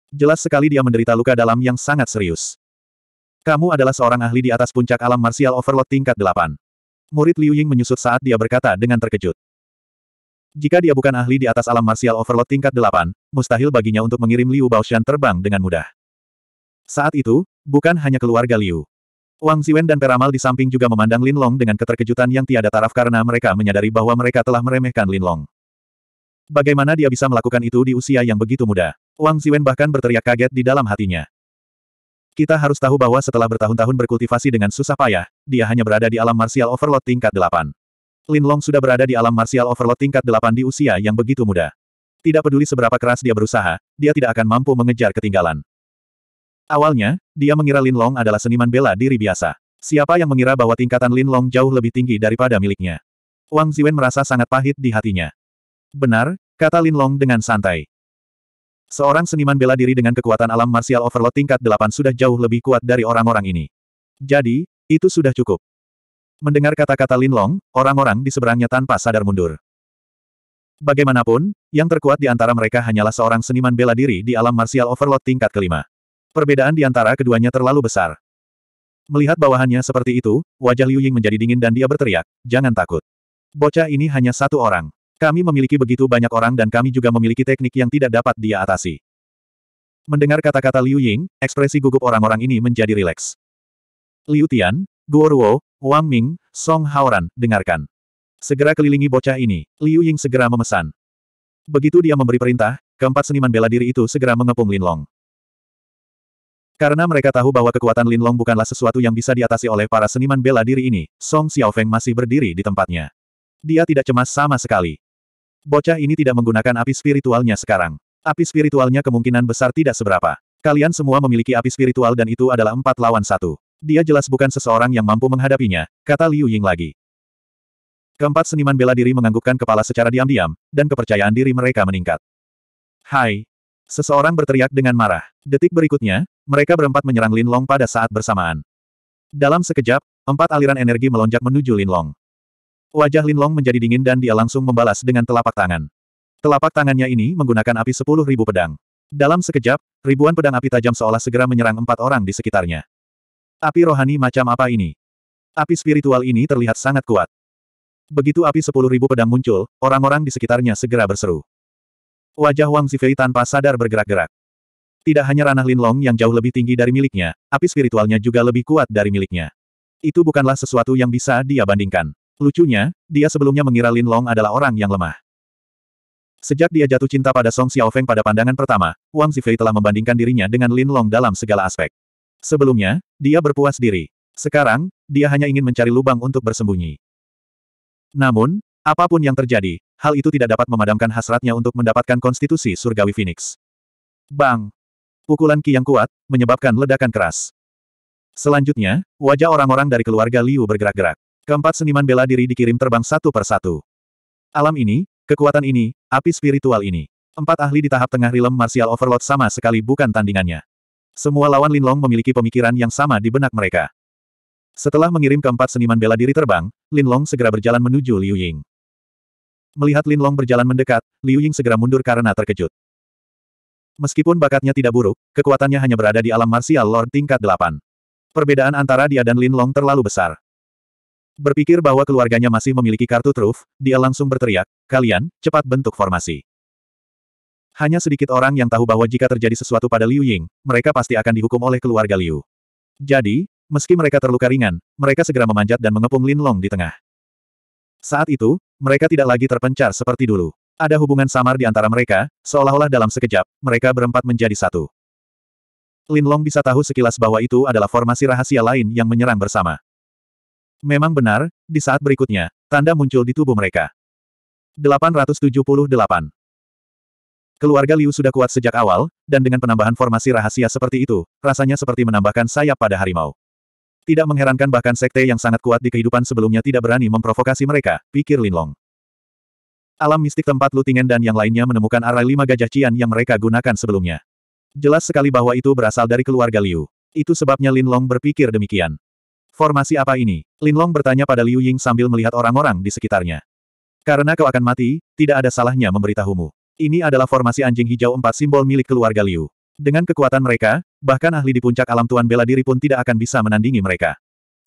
Jelas sekali dia menderita luka dalam yang sangat serius. Kamu adalah seorang ahli di atas puncak alam martial overload tingkat delapan. Murid Liu Ying menyusut saat dia berkata dengan terkejut. Jika dia bukan ahli di atas alam martial overload tingkat 8, mustahil baginya untuk mengirim Liu Baoshan terbang dengan mudah. Saat itu, bukan hanya keluarga Liu. Wang Ziwen dan Peramal di samping juga memandang Lin Long dengan keterkejutan yang tiada taraf karena mereka menyadari bahwa mereka telah meremehkan Lin Long. Bagaimana dia bisa melakukan itu di usia yang begitu muda? Wang Ziwen bahkan berteriak kaget di dalam hatinya. Kita harus tahu bahwa setelah bertahun-tahun berkultivasi dengan susah payah, dia hanya berada di alam martial overload tingkat 8. Lin Long sudah berada di alam martial overload tingkat 8 di usia yang begitu muda. Tidak peduli seberapa keras dia berusaha, dia tidak akan mampu mengejar ketinggalan. Awalnya, dia mengira Lin Long adalah seniman bela diri biasa. Siapa yang mengira bahwa tingkatan Lin Long jauh lebih tinggi daripada miliknya? Wang Ziwen merasa sangat pahit di hatinya. Benar, kata Lin Long dengan santai. Seorang seniman bela diri dengan kekuatan alam martial overload tingkat 8 sudah jauh lebih kuat dari orang-orang ini. Jadi, itu sudah cukup. Mendengar kata-kata Lin Long, orang-orang di seberangnya tanpa sadar mundur. Bagaimanapun, yang terkuat di antara mereka hanyalah seorang seniman bela diri di alam martial overload tingkat kelima. Perbedaan di antara keduanya terlalu besar. Melihat bawahannya seperti itu, wajah Liu Ying menjadi dingin dan dia berteriak, jangan takut. Bocah ini hanya satu orang. Kami memiliki begitu banyak orang dan kami juga memiliki teknik yang tidak dapat dia atasi. Mendengar kata-kata Liu Ying, ekspresi gugup orang-orang ini menjadi rileks. Liu Tian, Guo Ruo, Wang Ming, Song Haoran, dengarkan. Segera kelilingi bocah ini, Liu Ying segera memesan. Begitu dia memberi perintah, keempat seniman bela diri itu segera mengepung Long. Karena mereka tahu bahwa kekuatan Lin Long bukanlah sesuatu yang bisa diatasi oleh para seniman bela diri ini, Song Xiaofeng masih berdiri di tempatnya. Dia tidak cemas sama sekali. Bocah ini tidak menggunakan api spiritualnya sekarang. Api spiritualnya kemungkinan besar tidak seberapa. Kalian semua memiliki api spiritual dan itu adalah empat lawan satu. Dia jelas bukan seseorang yang mampu menghadapinya, kata Liu Ying lagi. Keempat seniman bela diri menganggukkan kepala secara diam-diam, dan kepercayaan diri mereka meningkat. Hai! Seseorang berteriak dengan marah. Detik berikutnya, mereka berempat menyerang Lin Long pada saat bersamaan. Dalam sekejap, empat aliran energi melonjak menuju Lin Long. Wajah Lin Long menjadi dingin dan dia langsung membalas dengan telapak tangan. Telapak tangannya ini menggunakan api sepuluh ribu pedang. Dalam sekejap, ribuan pedang api tajam seolah segera menyerang empat orang di sekitarnya. Api rohani macam apa ini? Api spiritual ini terlihat sangat kuat. Begitu api sepuluh ribu pedang muncul, orang-orang di sekitarnya segera berseru. Wajah Wang Zifei tanpa sadar bergerak-gerak. Tidak hanya ranah Linlong yang jauh lebih tinggi dari miliknya, api spiritualnya juga lebih kuat dari miliknya. Itu bukanlah sesuatu yang bisa dia bandingkan. Lucunya, dia sebelumnya mengira Linlong adalah orang yang lemah. Sejak dia jatuh cinta pada Song Xiaofeng pada pandangan pertama, Wang Zifei telah membandingkan dirinya dengan Lin Long dalam segala aspek. Sebelumnya, dia berpuas diri. Sekarang, dia hanya ingin mencari lubang untuk bersembunyi. Namun, apapun yang terjadi, hal itu tidak dapat memadamkan hasratnya untuk mendapatkan konstitusi surgawi Phoenix. Bang! Pukulan Ki yang kuat, menyebabkan ledakan keras. Selanjutnya, wajah orang-orang dari keluarga Liu bergerak-gerak. Keempat seniman bela diri dikirim terbang satu per satu. Alam ini, kekuatan ini, api spiritual ini. Empat ahli di tahap tengah rilem martial overload sama sekali bukan tandingannya. Semua lawan Linlong memiliki pemikiran yang sama di benak mereka. Setelah mengirim keempat seniman bela diri terbang, Linlong segera berjalan menuju Liu Ying. Melihat Linlong berjalan mendekat, Liu Ying segera mundur karena terkejut. Meskipun bakatnya tidak buruk, kekuatannya hanya berada di alam martial lord tingkat 8. Perbedaan antara dia dan Linlong terlalu besar. Berpikir bahwa keluarganya masih memiliki kartu truf, dia langsung berteriak, kalian, cepat bentuk formasi. Hanya sedikit orang yang tahu bahwa jika terjadi sesuatu pada Liu Ying, mereka pasti akan dihukum oleh keluarga Liu. Jadi, meski mereka terluka ringan, mereka segera memanjat dan mengepung Lin Long di tengah. Saat itu, mereka tidak lagi terpencar seperti dulu. Ada hubungan samar di antara mereka, seolah-olah dalam sekejap, mereka berempat menjadi satu. Lin Long bisa tahu sekilas bahwa itu adalah formasi rahasia lain yang menyerang bersama. Memang benar, di saat berikutnya, tanda muncul di tubuh mereka. 878 Keluarga Liu sudah kuat sejak awal, dan dengan penambahan formasi rahasia seperti itu, rasanya seperti menambahkan sayap pada harimau. Tidak mengherankan bahkan sekte yang sangat kuat di kehidupan sebelumnya tidak berani memprovokasi mereka, pikir Lin Long. Alam mistik tempat Lutingen dan yang lainnya menemukan arai lima gajah cian yang mereka gunakan sebelumnya. Jelas sekali bahwa itu berasal dari keluarga Liu. Itu sebabnya Lin Long berpikir demikian. Formasi apa ini? Lin Long bertanya pada Liu Ying sambil melihat orang-orang di sekitarnya. Karena kau akan mati, tidak ada salahnya memberitahumu. Ini adalah formasi anjing hijau empat simbol milik keluarga Liu. Dengan kekuatan mereka, bahkan ahli di puncak alam Tuan bela diri pun tidak akan bisa menandingi mereka.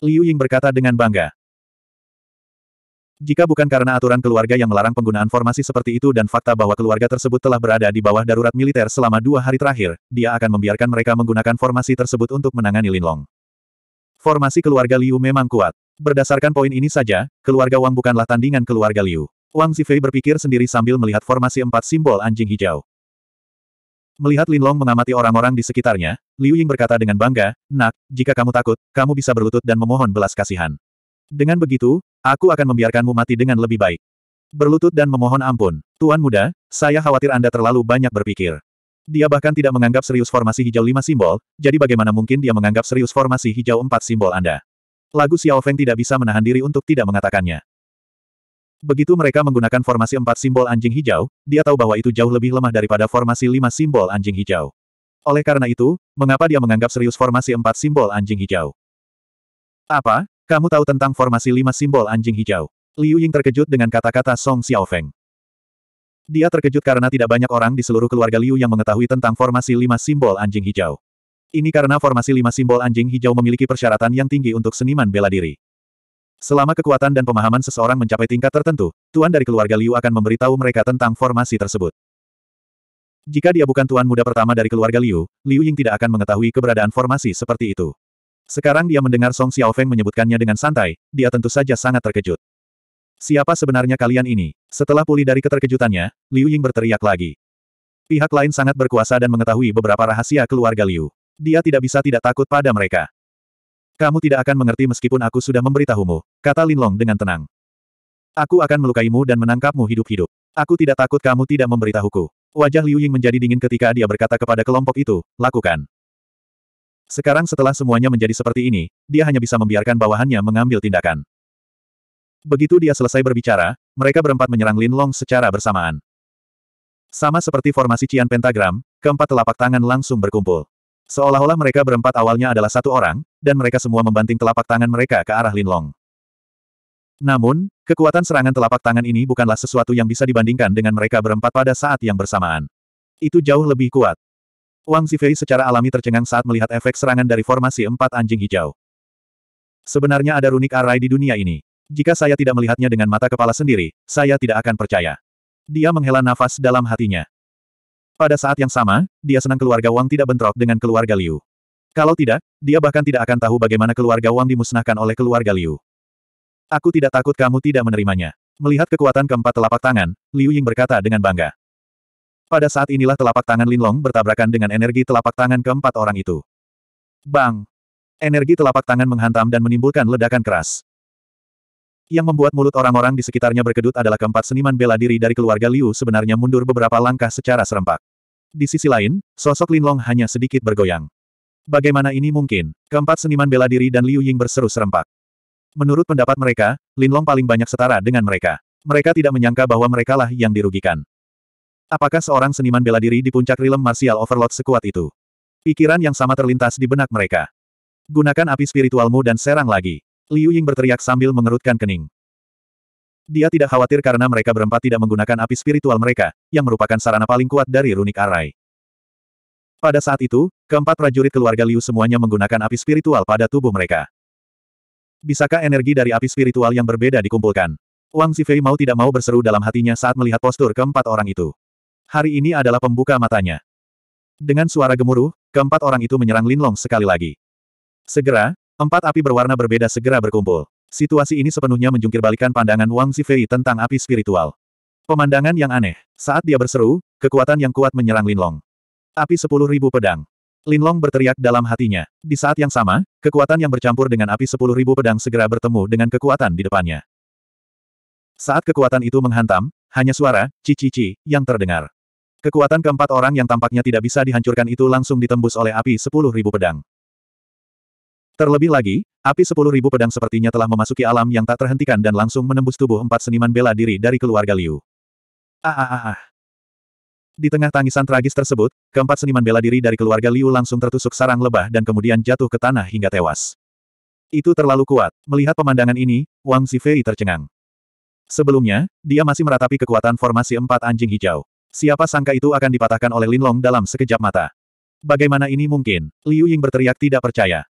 Liu Ying berkata dengan bangga. Jika bukan karena aturan keluarga yang melarang penggunaan formasi seperti itu dan fakta bahwa keluarga tersebut telah berada di bawah darurat militer selama dua hari terakhir, dia akan membiarkan mereka menggunakan formasi tersebut untuk menangani Linlong. Formasi keluarga Liu memang kuat. Berdasarkan poin ini saja, keluarga Wang bukanlah tandingan keluarga Liu. Wang Zifei berpikir sendiri sambil melihat formasi empat simbol anjing hijau. Melihat Linlong mengamati orang-orang di sekitarnya, Liu Ying berkata dengan bangga, Nak, jika kamu takut, kamu bisa berlutut dan memohon belas kasihan. Dengan begitu, aku akan membiarkanmu mati dengan lebih baik. Berlutut dan memohon ampun. Tuan muda, saya khawatir Anda terlalu banyak berpikir. Dia bahkan tidak menganggap serius formasi hijau lima simbol, jadi bagaimana mungkin dia menganggap serius formasi hijau empat simbol Anda? Lagu Xiao Feng tidak bisa menahan diri untuk tidak mengatakannya. Begitu mereka menggunakan formasi empat simbol anjing hijau, dia tahu bahwa itu jauh lebih lemah daripada formasi lima simbol anjing hijau. Oleh karena itu, mengapa dia menganggap serius formasi empat simbol anjing hijau? Apa? Kamu tahu tentang formasi lima simbol anjing hijau? Liu Ying terkejut dengan kata-kata Song Xiaofeng. Dia terkejut karena tidak banyak orang di seluruh keluarga Liu yang mengetahui tentang formasi lima simbol anjing hijau. Ini karena formasi lima simbol anjing hijau memiliki persyaratan yang tinggi untuk seniman bela diri. Selama kekuatan dan pemahaman seseorang mencapai tingkat tertentu, tuan dari keluarga Liu akan memberitahu mereka tentang formasi tersebut. Jika dia bukan tuan muda pertama dari keluarga Liu, Liu Ying tidak akan mengetahui keberadaan formasi seperti itu. Sekarang dia mendengar Song Xiaofeng menyebutkannya dengan santai, dia tentu saja sangat terkejut. Siapa sebenarnya kalian ini? Setelah pulih dari keterkejutannya, Liu Ying berteriak lagi. Pihak lain sangat berkuasa dan mengetahui beberapa rahasia keluarga Liu. Dia tidak bisa tidak takut pada mereka. Kamu tidak akan mengerti meskipun aku sudah memberitahumu, kata Linlong dengan tenang. Aku akan melukaimu dan menangkapmu hidup-hidup. Aku tidak takut kamu tidak memberitahuku. Wajah Liu Ying menjadi dingin ketika dia berkata kepada kelompok itu, lakukan. Sekarang setelah semuanya menjadi seperti ini, dia hanya bisa membiarkan bawahannya mengambil tindakan. Begitu dia selesai berbicara, mereka berempat menyerang Linlong secara bersamaan. Sama seperti formasi Cian Pentagram, keempat telapak tangan langsung berkumpul. Seolah-olah mereka berempat awalnya adalah satu orang, dan mereka semua membanting telapak tangan mereka ke arah Linlong. Namun, kekuatan serangan telapak tangan ini bukanlah sesuatu yang bisa dibandingkan dengan mereka berempat pada saat yang bersamaan. Itu jauh lebih kuat. Wang Zifei secara alami tercengang saat melihat efek serangan dari formasi empat anjing hijau. Sebenarnya ada runik arai di dunia ini. Jika saya tidak melihatnya dengan mata kepala sendiri, saya tidak akan percaya. Dia menghela nafas dalam hatinya. Pada saat yang sama, dia senang keluarga Wang tidak bentrok dengan keluarga Liu. Kalau tidak, dia bahkan tidak akan tahu bagaimana keluarga Wang dimusnahkan oleh keluarga Liu. Aku tidak takut kamu tidak menerimanya. Melihat kekuatan keempat telapak tangan, Liu Ying berkata dengan bangga. Pada saat inilah telapak tangan Linlong bertabrakan dengan energi telapak tangan keempat orang itu. Bang! Energi telapak tangan menghantam dan menimbulkan ledakan keras. Yang membuat mulut orang-orang di sekitarnya berkedut adalah keempat seniman bela diri dari keluarga Liu sebenarnya mundur beberapa langkah secara serempak. Di sisi lain, sosok Linlong hanya sedikit bergoyang. Bagaimana ini mungkin? Keempat seniman bela diri dan Liu Ying berseru serempak. Menurut pendapat mereka, Linlong paling banyak setara dengan mereka. Mereka tidak menyangka bahwa merekalah yang dirugikan. Apakah seorang seniman bela diri di puncak rilem martial overload sekuat itu? Pikiran yang sama terlintas di benak mereka. Gunakan api spiritualmu dan serang lagi. Liu Ying berteriak sambil mengerutkan kening. Dia tidak khawatir karena mereka berempat tidak menggunakan api spiritual mereka, yang merupakan sarana paling kuat dari runik arai. Pada saat itu, keempat prajurit keluarga Liu semuanya menggunakan api spiritual pada tubuh mereka. Bisakah energi dari api spiritual yang berbeda dikumpulkan? Wang Zifei mau tidak mau berseru dalam hatinya saat melihat postur keempat orang itu. Hari ini adalah pembuka matanya. Dengan suara gemuruh, keempat orang itu menyerang Linlong sekali lagi. Segera, Empat api berwarna berbeda segera berkumpul. Situasi ini sepenuhnya menjungkirbalikan pandangan Wang Zifei tentang api spiritual. Pemandangan yang aneh. Saat dia berseru, kekuatan yang kuat menyerang Linlong. Api sepuluh ribu pedang. Linlong berteriak dalam hatinya. Di saat yang sama, kekuatan yang bercampur dengan api sepuluh ribu pedang segera bertemu dengan kekuatan di depannya. Saat kekuatan itu menghantam, hanya suara, cici ci yang terdengar. Kekuatan keempat orang yang tampaknya tidak bisa dihancurkan itu langsung ditembus oleh api sepuluh ribu pedang. Terlebih lagi, api sepuluh ribu pedang sepertinya telah memasuki alam yang tak terhentikan dan langsung menembus tubuh empat seniman bela diri dari keluarga Liu. Ah ah ah ah. Di tengah tangisan tragis tersebut, keempat seniman bela diri dari keluarga Liu langsung tertusuk sarang lebah dan kemudian jatuh ke tanah hingga tewas. Itu terlalu kuat. Melihat pemandangan ini, Wang Zifei tercengang. Sebelumnya, dia masih meratapi kekuatan formasi empat anjing hijau. Siapa sangka itu akan dipatahkan oleh Linlong dalam sekejap mata. Bagaimana ini mungkin? Liu Ying berteriak tidak percaya.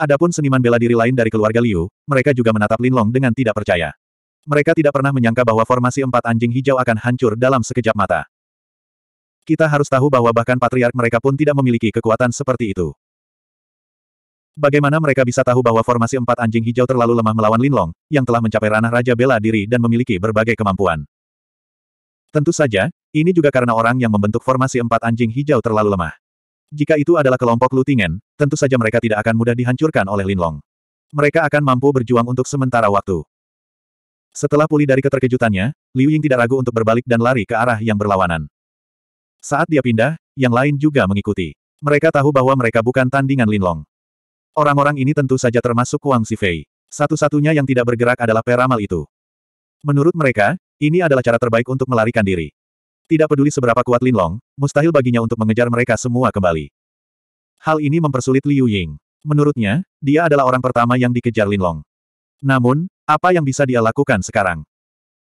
Adapun seniman bela diri lain dari keluarga Liu, mereka juga menatap Linlong dengan tidak percaya. Mereka tidak pernah menyangka bahwa formasi empat anjing hijau akan hancur dalam sekejap mata. Kita harus tahu bahwa bahkan patriark mereka pun tidak memiliki kekuatan seperti itu. Bagaimana mereka bisa tahu bahwa formasi empat anjing hijau terlalu lemah melawan Linlong, yang telah mencapai ranah Raja Bela Diri dan memiliki berbagai kemampuan? Tentu saja, ini juga karena orang yang membentuk formasi empat anjing hijau terlalu lemah. Jika itu adalah kelompok Lutingen, tentu saja mereka tidak akan mudah dihancurkan oleh Linlong. Mereka akan mampu berjuang untuk sementara waktu. Setelah pulih dari keterkejutannya, Liu Ying tidak ragu untuk berbalik dan lari ke arah yang berlawanan. Saat dia pindah, yang lain juga mengikuti. Mereka tahu bahwa mereka bukan tandingan Linlong. Orang-orang ini tentu saja termasuk Wang Sifei. Satu-satunya yang tidak bergerak adalah peramal itu. Menurut mereka, ini adalah cara terbaik untuk melarikan diri. Tidak peduli seberapa kuat Lin Long, mustahil baginya untuk mengejar mereka semua kembali. Hal ini mempersulit Liu Ying. Menurutnya, dia adalah orang pertama yang dikejar Lin Long. Namun, apa yang bisa dia lakukan sekarang?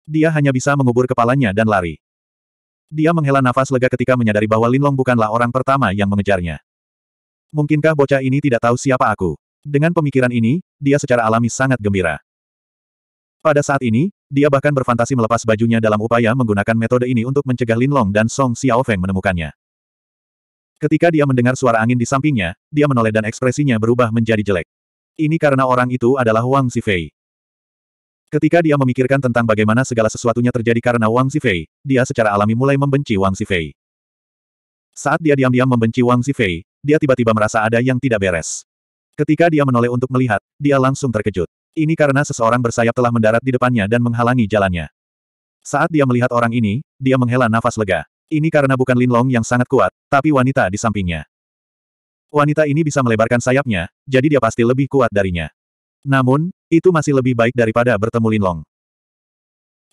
Dia hanya bisa mengubur kepalanya dan lari. Dia menghela nafas lega ketika menyadari bahwa Lin Long bukanlah orang pertama yang mengejarnya. Mungkinkah bocah ini tidak tahu siapa aku? Dengan pemikiran ini, dia secara alami sangat gembira. Pada saat ini, dia bahkan berfantasi melepas bajunya dalam upaya menggunakan metode ini untuk mencegah Lin Long dan Song Xiaofeng menemukannya. Ketika dia mendengar suara angin di sampingnya, dia menoleh dan ekspresinya berubah menjadi jelek. Ini karena orang itu adalah Wang Zifei. Ketika dia memikirkan tentang bagaimana segala sesuatunya terjadi karena Wang Zifei, dia secara alami mulai membenci Wang Zifei. Saat dia diam-diam membenci Wang Zifei, dia tiba-tiba merasa ada yang tidak beres. Ketika dia menoleh untuk melihat, dia langsung terkejut. Ini karena seseorang bersayap telah mendarat di depannya dan menghalangi jalannya. Saat dia melihat orang ini, dia menghela nafas lega. Ini karena bukan Lin Long yang sangat kuat, tapi wanita di sampingnya. Wanita ini bisa melebarkan sayapnya, jadi dia pasti lebih kuat darinya. Namun, itu masih lebih baik daripada bertemu Lin Long.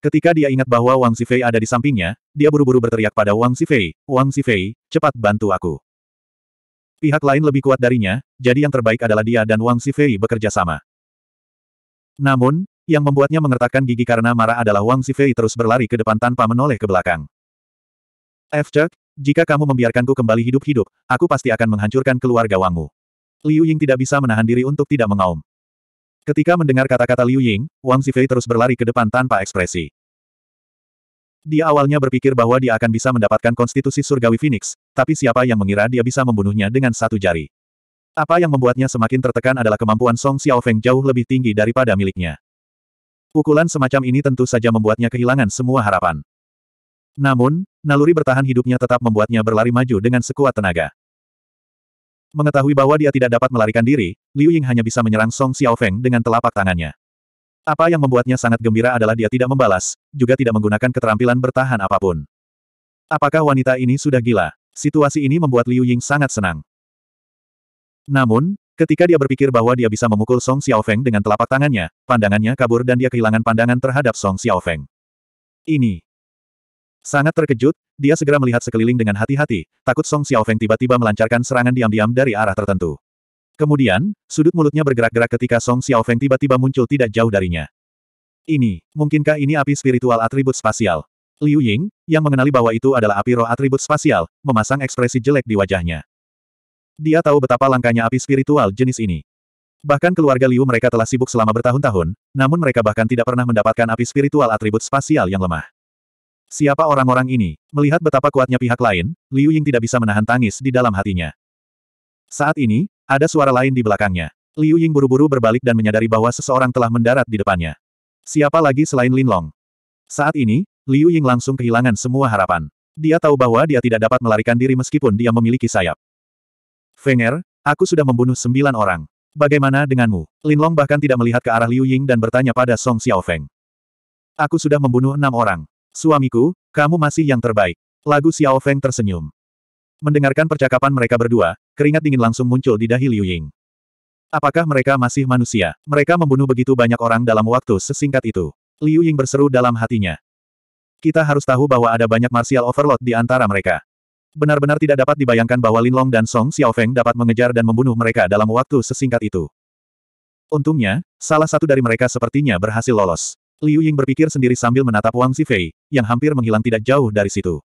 Ketika dia ingat bahwa Wang Sifei ada di sampingnya, dia buru-buru berteriak pada Wang Sifei, Wang Sifei, cepat bantu aku. Pihak lain lebih kuat darinya, jadi yang terbaik adalah dia dan Wang Sifei bekerja sama. Namun, yang membuatnya mengertakkan gigi karena marah adalah Wang Sifei terus berlari ke depan tanpa menoleh ke belakang. F. Chuck, jika kamu membiarkanku kembali hidup-hidup, aku pasti akan menghancurkan keluarga Wangmu. Liu Ying tidak bisa menahan diri untuk tidak mengaum. Ketika mendengar kata-kata Liu Ying, Wang Sifei terus berlari ke depan tanpa ekspresi. Dia awalnya berpikir bahwa dia akan bisa mendapatkan konstitusi surgawi Phoenix, tapi siapa yang mengira dia bisa membunuhnya dengan satu jari. Apa yang membuatnya semakin tertekan adalah kemampuan Song Xiaofeng jauh lebih tinggi daripada miliknya. Pukulan semacam ini tentu saja membuatnya kehilangan semua harapan. Namun, naluri bertahan hidupnya tetap membuatnya berlari maju dengan sekuat tenaga. Mengetahui bahwa dia tidak dapat melarikan diri, Liu Ying hanya bisa menyerang Song Xiaofeng dengan telapak tangannya. Apa yang membuatnya sangat gembira adalah dia tidak membalas, juga tidak menggunakan keterampilan bertahan apapun. Apakah wanita ini sudah gila? Situasi ini membuat Liu Ying sangat senang. Namun, ketika dia berpikir bahwa dia bisa memukul Song Xiaofeng dengan telapak tangannya, pandangannya kabur dan dia kehilangan pandangan terhadap Song Xiaofeng. Ini. Sangat terkejut, dia segera melihat sekeliling dengan hati-hati, takut Song Xiaofeng tiba-tiba melancarkan serangan diam-diam dari arah tertentu. Kemudian, sudut mulutnya bergerak-gerak ketika Song Xiaofeng tiba-tiba muncul tidak jauh darinya. Ini, mungkinkah ini api spiritual atribut spasial? Liu Ying, yang mengenali bahwa itu adalah api roh atribut spasial, memasang ekspresi jelek di wajahnya. Dia tahu betapa langkahnya api spiritual jenis ini. Bahkan keluarga Liu mereka telah sibuk selama bertahun-tahun, namun mereka bahkan tidak pernah mendapatkan api spiritual atribut spasial yang lemah. Siapa orang-orang ini? Melihat betapa kuatnya pihak lain, Liu Ying tidak bisa menahan tangis di dalam hatinya. Saat ini, ada suara lain di belakangnya. Liu Ying buru-buru berbalik dan menyadari bahwa seseorang telah mendarat di depannya. Siapa lagi selain Lin Long? Saat ini, Liu Ying langsung kehilangan semua harapan. Dia tahu bahwa dia tidak dapat melarikan diri meskipun dia memiliki sayap. Fenger, aku sudah membunuh sembilan orang. Bagaimana denganmu? Linlong bahkan tidak melihat ke arah Liu Ying dan bertanya pada Song Xiaofeng. Aku sudah membunuh enam orang. Suamiku, kamu masih yang terbaik. Lagu Xiaofeng tersenyum. Mendengarkan percakapan mereka berdua, keringat dingin langsung muncul di dahi Liu Ying. Apakah mereka masih manusia? Mereka membunuh begitu banyak orang dalam waktu sesingkat itu. Liu Ying berseru dalam hatinya. Kita harus tahu bahwa ada banyak martial overload di antara mereka. Benar-benar tidak dapat dibayangkan bahwa Linlong dan Song Xiaofeng dapat mengejar dan membunuh mereka dalam waktu sesingkat itu. Untungnya, salah satu dari mereka sepertinya berhasil lolos. Liu Ying berpikir sendiri sambil menatap Wang Zifei, yang hampir menghilang tidak jauh dari situ.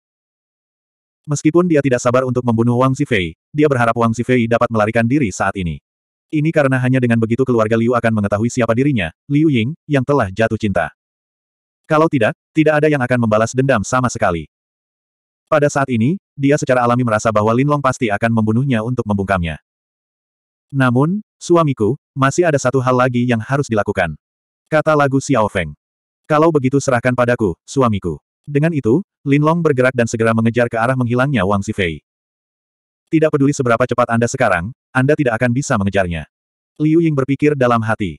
Meskipun dia tidak sabar untuk membunuh Wang Zifei, dia berharap Wang Zifei dapat melarikan diri saat ini. Ini karena hanya dengan begitu keluarga Liu akan mengetahui siapa dirinya, Liu Ying, yang telah jatuh cinta. Kalau tidak, tidak ada yang akan membalas dendam sama sekali. Pada saat ini, dia secara alami merasa bahwa Linlong pasti akan membunuhnya untuk membungkamnya. Namun, suamiku, masih ada satu hal lagi yang harus dilakukan. Kata lagu Xiao Feng. Kalau begitu serahkan padaku, suamiku. Dengan itu, Linlong bergerak dan segera mengejar ke arah menghilangnya Wang Zifei. Tidak peduli seberapa cepat Anda sekarang, Anda tidak akan bisa mengejarnya. Liu Ying berpikir dalam hati.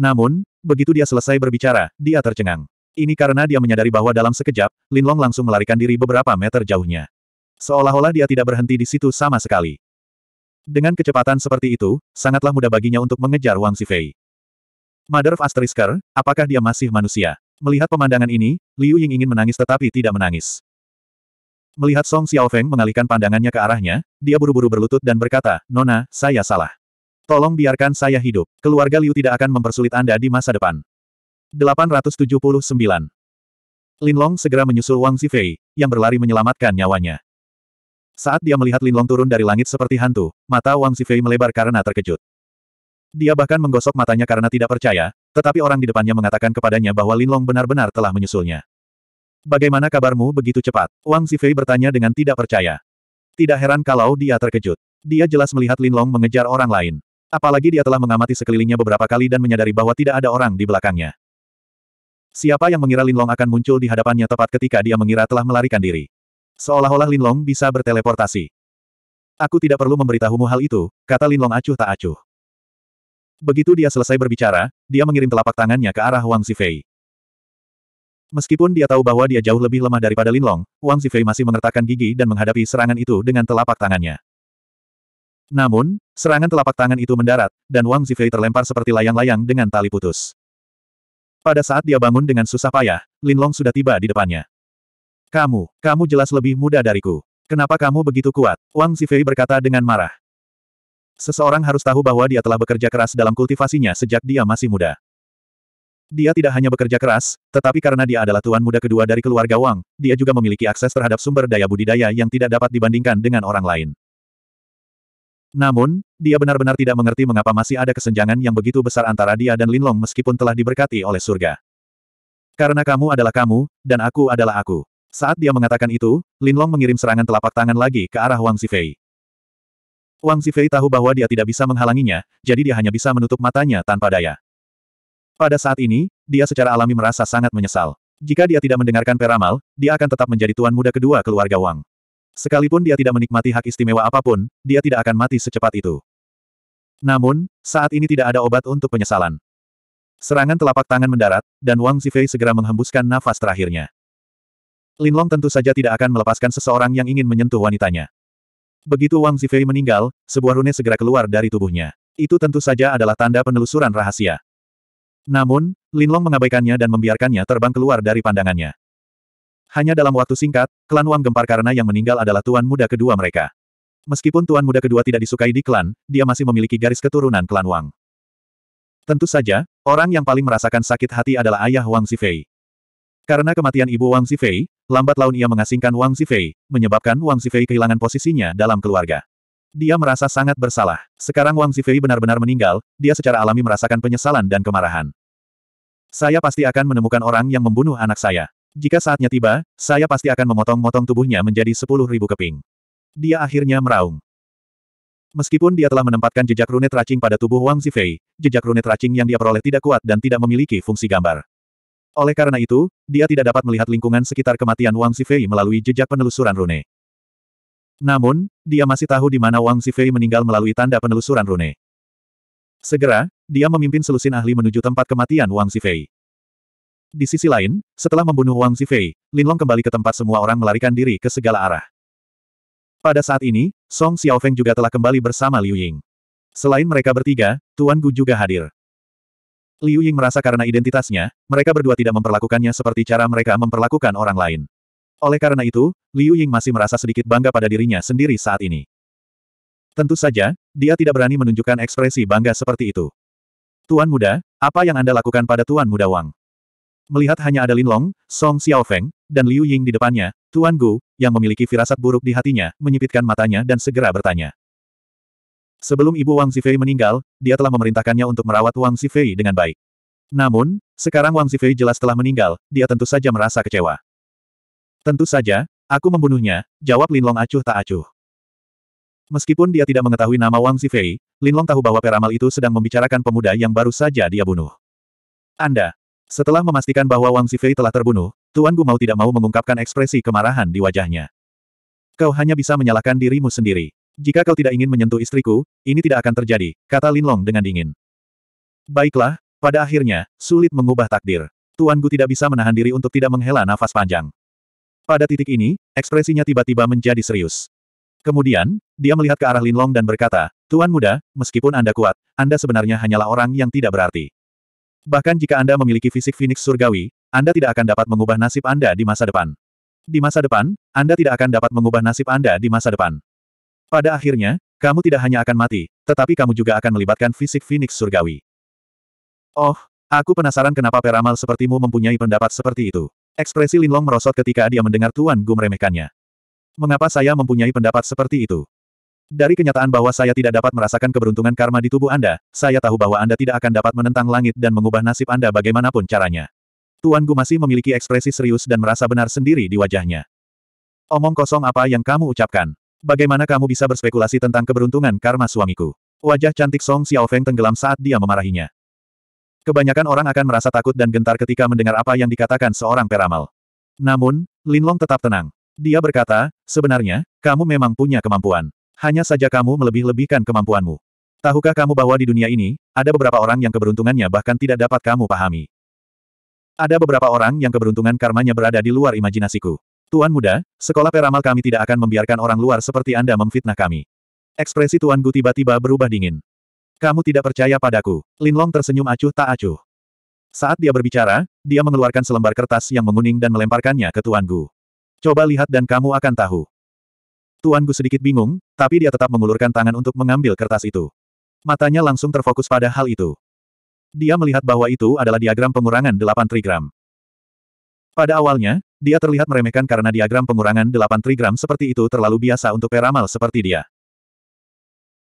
Namun, begitu dia selesai berbicara, dia tercengang. Ini karena dia menyadari bahwa dalam sekejap, Lin Long langsung melarikan diri beberapa meter jauhnya. Seolah-olah dia tidak berhenti di situ sama sekali. Dengan kecepatan seperti itu, sangatlah mudah baginya untuk mengejar Wang Sifei. Mother of Asterisker, apakah dia masih manusia? Melihat pemandangan ini, Liu Ying ingin menangis tetapi tidak menangis. Melihat Song Xiaofeng mengalihkan pandangannya ke arahnya, dia buru-buru berlutut dan berkata, Nona, saya salah. Tolong biarkan saya hidup. Keluarga Liu tidak akan mempersulit Anda di masa depan. 879. Linlong segera menyusul Wang Zifei, yang berlari menyelamatkan nyawanya. Saat dia melihat Linlong turun dari langit seperti hantu, mata Wang Zifei melebar karena terkejut. Dia bahkan menggosok matanya karena tidak percaya, tetapi orang di depannya mengatakan kepadanya bahwa Linlong benar-benar telah menyusulnya. Bagaimana kabarmu begitu cepat? Wang Zifei bertanya dengan tidak percaya. Tidak heran kalau dia terkejut. Dia jelas melihat Linlong mengejar orang lain. Apalagi dia telah mengamati sekelilingnya beberapa kali dan menyadari bahwa tidak ada orang di belakangnya. Siapa yang mengira Linlong akan muncul di hadapannya tepat ketika dia mengira telah melarikan diri? Seolah-olah Linlong bisa berteleportasi. Aku tidak perlu memberitahumu hal itu, kata Linlong acuh tak acuh. Begitu dia selesai berbicara, dia mengirim telapak tangannya ke arah Wang Zifei. Meskipun dia tahu bahwa dia jauh lebih lemah daripada Linlong, Wang Zifei masih mengertakkan gigi dan menghadapi serangan itu dengan telapak tangannya. Namun, serangan telapak tangan itu mendarat, dan Wang Zifei terlempar seperti layang-layang dengan tali putus. Pada saat dia bangun dengan susah payah, Lin Long sudah tiba di depannya. Kamu, kamu jelas lebih muda dariku. Kenapa kamu begitu kuat? Wang Zifei berkata dengan marah. Seseorang harus tahu bahwa dia telah bekerja keras dalam kultivasinya sejak dia masih muda. Dia tidak hanya bekerja keras, tetapi karena dia adalah tuan muda kedua dari keluarga Wang, dia juga memiliki akses terhadap sumber daya budidaya yang tidak dapat dibandingkan dengan orang lain. Namun, dia benar-benar tidak mengerti mengapa masih ada kesenjangan yang begitu besar antara dia dan Linlong meskipun telah diberkati oleh surga. Karena kamu adalah kamu, dan aku adalah aku. Saat dia mengatakan itu, Linlong mengirim serangan telapak tangan lagi ke arah Wang Zifei. Wang Zifei tahu bahwa dia tidak bisa menghalanginya, jadi dia hanya bisa menutup matanya tanpa daya. Pada saat ini, dia secara alami merasa sangat menyesal. Jika dia tidak mendengarkan peramal, dia akan tetap menjadi tuan muda kedua keluarga Wang. Sekalipun dia tidak menikmati hak istimewa apapun, dia tidak akan mati secepat itu. Namun, saat ini tidak ada obat untuk penyesalan. Serangan telapak tangan mendarat, dan Wang Zifei segera menghembuskan nafas terakhirnya. Linlong tentu saja tidak akan melepaskan seseorang yang ingin menyentuh wanitanya. Begitu Wang Zifei meninggal, sebuah rune segera keluar dari tubuhnya. Itu tentu saja adalah tanda penelusuran rahasia. Namun, Linlong mengabaikannya dan membiarkannya terbang keluar dari pandangannya. Hanya dalam waktu singkat, klan Wang gempar karena yang meninggal adalah tuan muda kedua mereka. Meskipun tuan muda kedua tidak disukai di klan, dia masih memiliki garis keturunan klan Wang. Tentu saja, orang yang paling merasakan sakit hati adalah ayah Wang Zifei. Karena kematian ibu Wang Zifei, lambat laun ia mengasingkan Wang Zifei, menyebabkan Wang Zifei kehilangan posisinya dalam keluarga. Dia merasa sangat bersalah. Sekarang Wang Zifei benar-benar meninggal, dia secara alami merasakan penyesalan dan kemarahan. Saya pasti akan menemukan orang yang membunuh anak saya. Jika saatnya tiba, saya pasti akan memotong-motong tubuhnya menjadi sepuluh ribu keping. Dia akhirnya meraung. Meskipun dia telah menempatkan jejak runet racing pada tubuh Wang Zifei, jejak runet racing yang dia peroleh tidak kuat dan tidak memiliki fungsi gambar. Oleh karena itu, dia tidak dapat melihat lingkungan sekitar kematian Wang Zifei melalui jejak penelusuran rune. Namun, dia masih tahu di mana Wang Zifei meninggal melalui tanda penelusuran rune. Segera, dia memimpin selusin ahli menuju tempat kematian Wang Zifei. Di sisi lain, setelah membunuh Wang Zifei, Linlong kembali ke tempat semua orang melarikan diri ke segala arah. Pada saat ini, Song Xiaofeng juga telah kembali bersama Liu Ying. Selain mereka bertiga, Tuan Gu juga hadir. Liu Ying merasa karena identitasnya, mereka berdua tidak memperlakukannya seperti cara mereka memperlakukan orang lain. Oleh karena itu, Liu Ying masih merasa sedikit bangga pada dirinya sendiri saat ini. Tentu saja, dia tidak berani menunjukkan ekspresi bangga seperti itu. Tuan muda, apa yang Anda lakukan pada Tuan muda Wang? Melihat hanya ada Linlong, Song Xiaofeng, dan Liu Ying di depannya, Tuan Gu, yang memiliki firasat buruk di hatinya, menyipitkan matanya dan segera bertanya. Sebelum ibu Wang Zifei meninggal, dia telah memerintahkannya untuk merawat Wang Zifei dengan baik. Namun, sekarang Wang Zifei jelas telah meninggal, dia tentu saja merasa kecewa. Tentu saja, aku membunuhnya, jawab Linlong acuh tak acuh. Meskipun dia tidak mengetahui nama Wang Zifei, Linlong tahu bahwa peramal itu sedang membicarakan pemuda yang baru saja dia bunuh. Anda, setelah memastikan bahwa Wang Zifei telah terbunuh, Tuan Gu mau tidak mau mengungkapkan ekspresi kemarahan di wajahnya. Kau hanya bisa menyalahkan dirimu sendiri. Jika kau tidak ingin menyentuh istriku, ini tidak akan terjadi, kata Lin Long dengan dingin. Baiklah, pada akhirnya, sulit mengubah takdir. Tuan Gu tidak bisa menahan diri untuk tidak menghela nafas panjang. Pada titik ini, ekspresinya tiba-tiba menjadi serius. Kemudian, dia melihat ke arah Lin Long dan berkata, Tuan muda, meskipun Anda kuat, Anda sebenarnya hanyalah orang yang tidak berarti. Bahkan jika Anda memiliki fisik Phoenix surgawi, Anda tidak akan dapat mengubah nasib Anda di masa depan. Di masa depan, Anda tidak akan dapat mengubah nasib Anda di masa depan. Pada akhirnya, kamu tidak hanya akan mati, tetapi kamu juga akan melibatkan fisik Phoenix surgawi. Oh, aku penasaran kenapa peramal sepertimu mempunyai pendapat seperti itu. Ekspresi Linlong merosot ketika dia mendengar Tuan Gu meremehkannya. Mengapa saya mempunyai pendapat seperti itu? Dari kenyataan bahwa saya tidak dapat merasakan keberuntungan karma di tubuh Anda, saya tahu bahwa Anda tidak akan dapat menentang langit dan mengubah nasib Anda bagaimanapun caranya. Tuan Gu masih memiliki ekspresi serius dan merasa benar sendiri di wajahnya. Omong kosong apa yang kamu ucapkan? Bagaimana kamu bisa berspekulasi tentang keberuntungan karma suamiku? Wajah cantik Song Xiaofeng tenggelam saat dia memarahinya. Kebanyakan orang akan merasa takut dan gentar ketika mendengar apa yang dikatakan seorang peramal. Namun, Linlong tetap tenang. Dia berkata, sebenarnya, kamu memang punya kemampuan. Hanya saja kamu melebih-lebihkan kemampuanmu. Tahukah kamu bahwa di dunia ini, ada beberapa orang yang keberuntungannya bahkan tidak dapat kamu pahami. Ada beberapa orang yang keberuntungan karmanya berada di luar imajinasiku. Tuan muda, sekolah peramal kami tidak akan membiarkan orang luar seperti Anda memfitnah kami. Ekspresi Tuan Gu tiba-tiba berubah dingin. Kamu tidak percaya padaku. Linlong tersenyum acuh tak acuh. Saat dia berbicara, dia mengeluarkan selembar kertas yang menguning dan melemparkannya ke Tuan Gu. Coba lihat dan kamu akan tahu. Tuan Gu sedikit bingung, tapi dia tetap mengulurkan tangan untuk mengambil kertas itu. Matanya langsung terfokus pada hal itu. Dia melihat bahwa itu adalah diagram pengurangan 8 trigram. Pada awalnya, dia terlihat meremehkan karena diagram pengurangan 8 trigram seperti itu terlalu biasa untuk peramal seperti dia.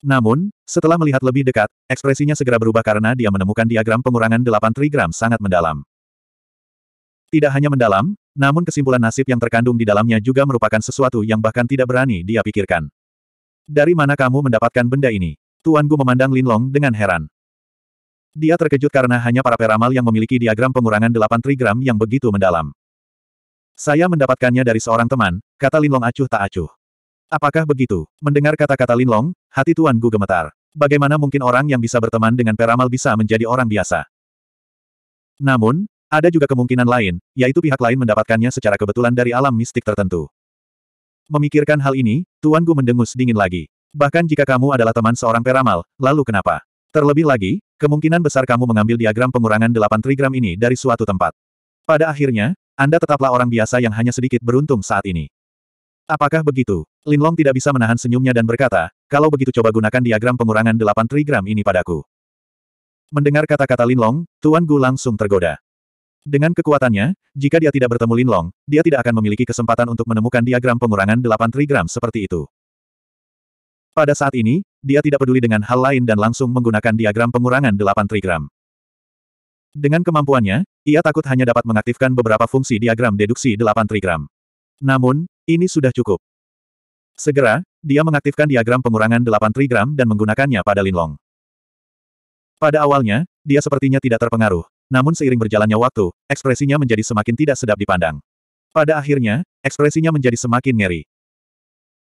Namun, setelah melihat lebih dekat, ekspresinya segera berubah karena dia menemukan diagram pengurangan 8 trigram sangat mendalam. Tidak hanya mendalam, namun kesimpulan nasib yang terkandung di dalamnya juga merupakan sesuatu yang bahkan tidak berani dia pikirkan. Dari mana kamu mendapatkan benda ini? Tuan Gu memandang Long dengan heran. Dia terkejut karena hanya para peramal yang memiliki diagram pengurangan 8 trigram yang begitu mendalam. Saya mendapatkannya dari seorang teman, kata Lin Long acuh tak acuh. Apakah begitu? Mendengar kata-kata Lin Long, hati Tuan Gu gemetar. Bagaimana mungkin orang yang bisa berteman dengan peramal bisa menjadi orang biasa? Namun, ada juga kemungkinan lain, yaitu pihak lain mendapatkannya secara kebetulan dari alam mistik tertentu. Memikirkan hal ini, Tuan Gu mendengus dingin lagi. Bahkan jika kamu adalah teman seorang peramal, lalu kenapa? Terlebih lagi, kemungkinan besar kamu mengambil diagram pengurangan 8 trigram ini dari suatu tempat. Pada akhirnya, Anda tetaplah orang biasa yang hanya sedikit beruntung saat ini. Apakah begitu? Lin Long tidak bisa menahan senyumnya dan berkata, kalau begitu coba gunakan diagram pengurangan 8 trigram ini padaku. Mendengar kata-kata Lin Long, Tuan Gu langsung tergoda. Dengan kekuatannya, jika dia tidak bertemu Linlong, dia tidak akan memiliki kesempatan untuk menemukan diagram pengurangan 8 trigram seperti itu. Pada saat ini, dia tidak peduli dengan hal lain dan langsung menggunakan diagram pengurangan 8 trigram. Dengan kemampuannya, ia takut hanya dapat mengaktifkan beberapa fungsi diagram deduksi 8 trigram. Namun, ini sudah cukup. Segera, dia mengaktifkan diagram pengurangan 8 trigram dan menggunakannya pada Linlong. Pada awalnya, dia sepertinya tidak terpengaruh, namun seiring berjalannya waktu, ekspresinya menjadi semakin tidak sedap dipandang. Pada akhirnya, ekspresinya menjadi semakin ngeri.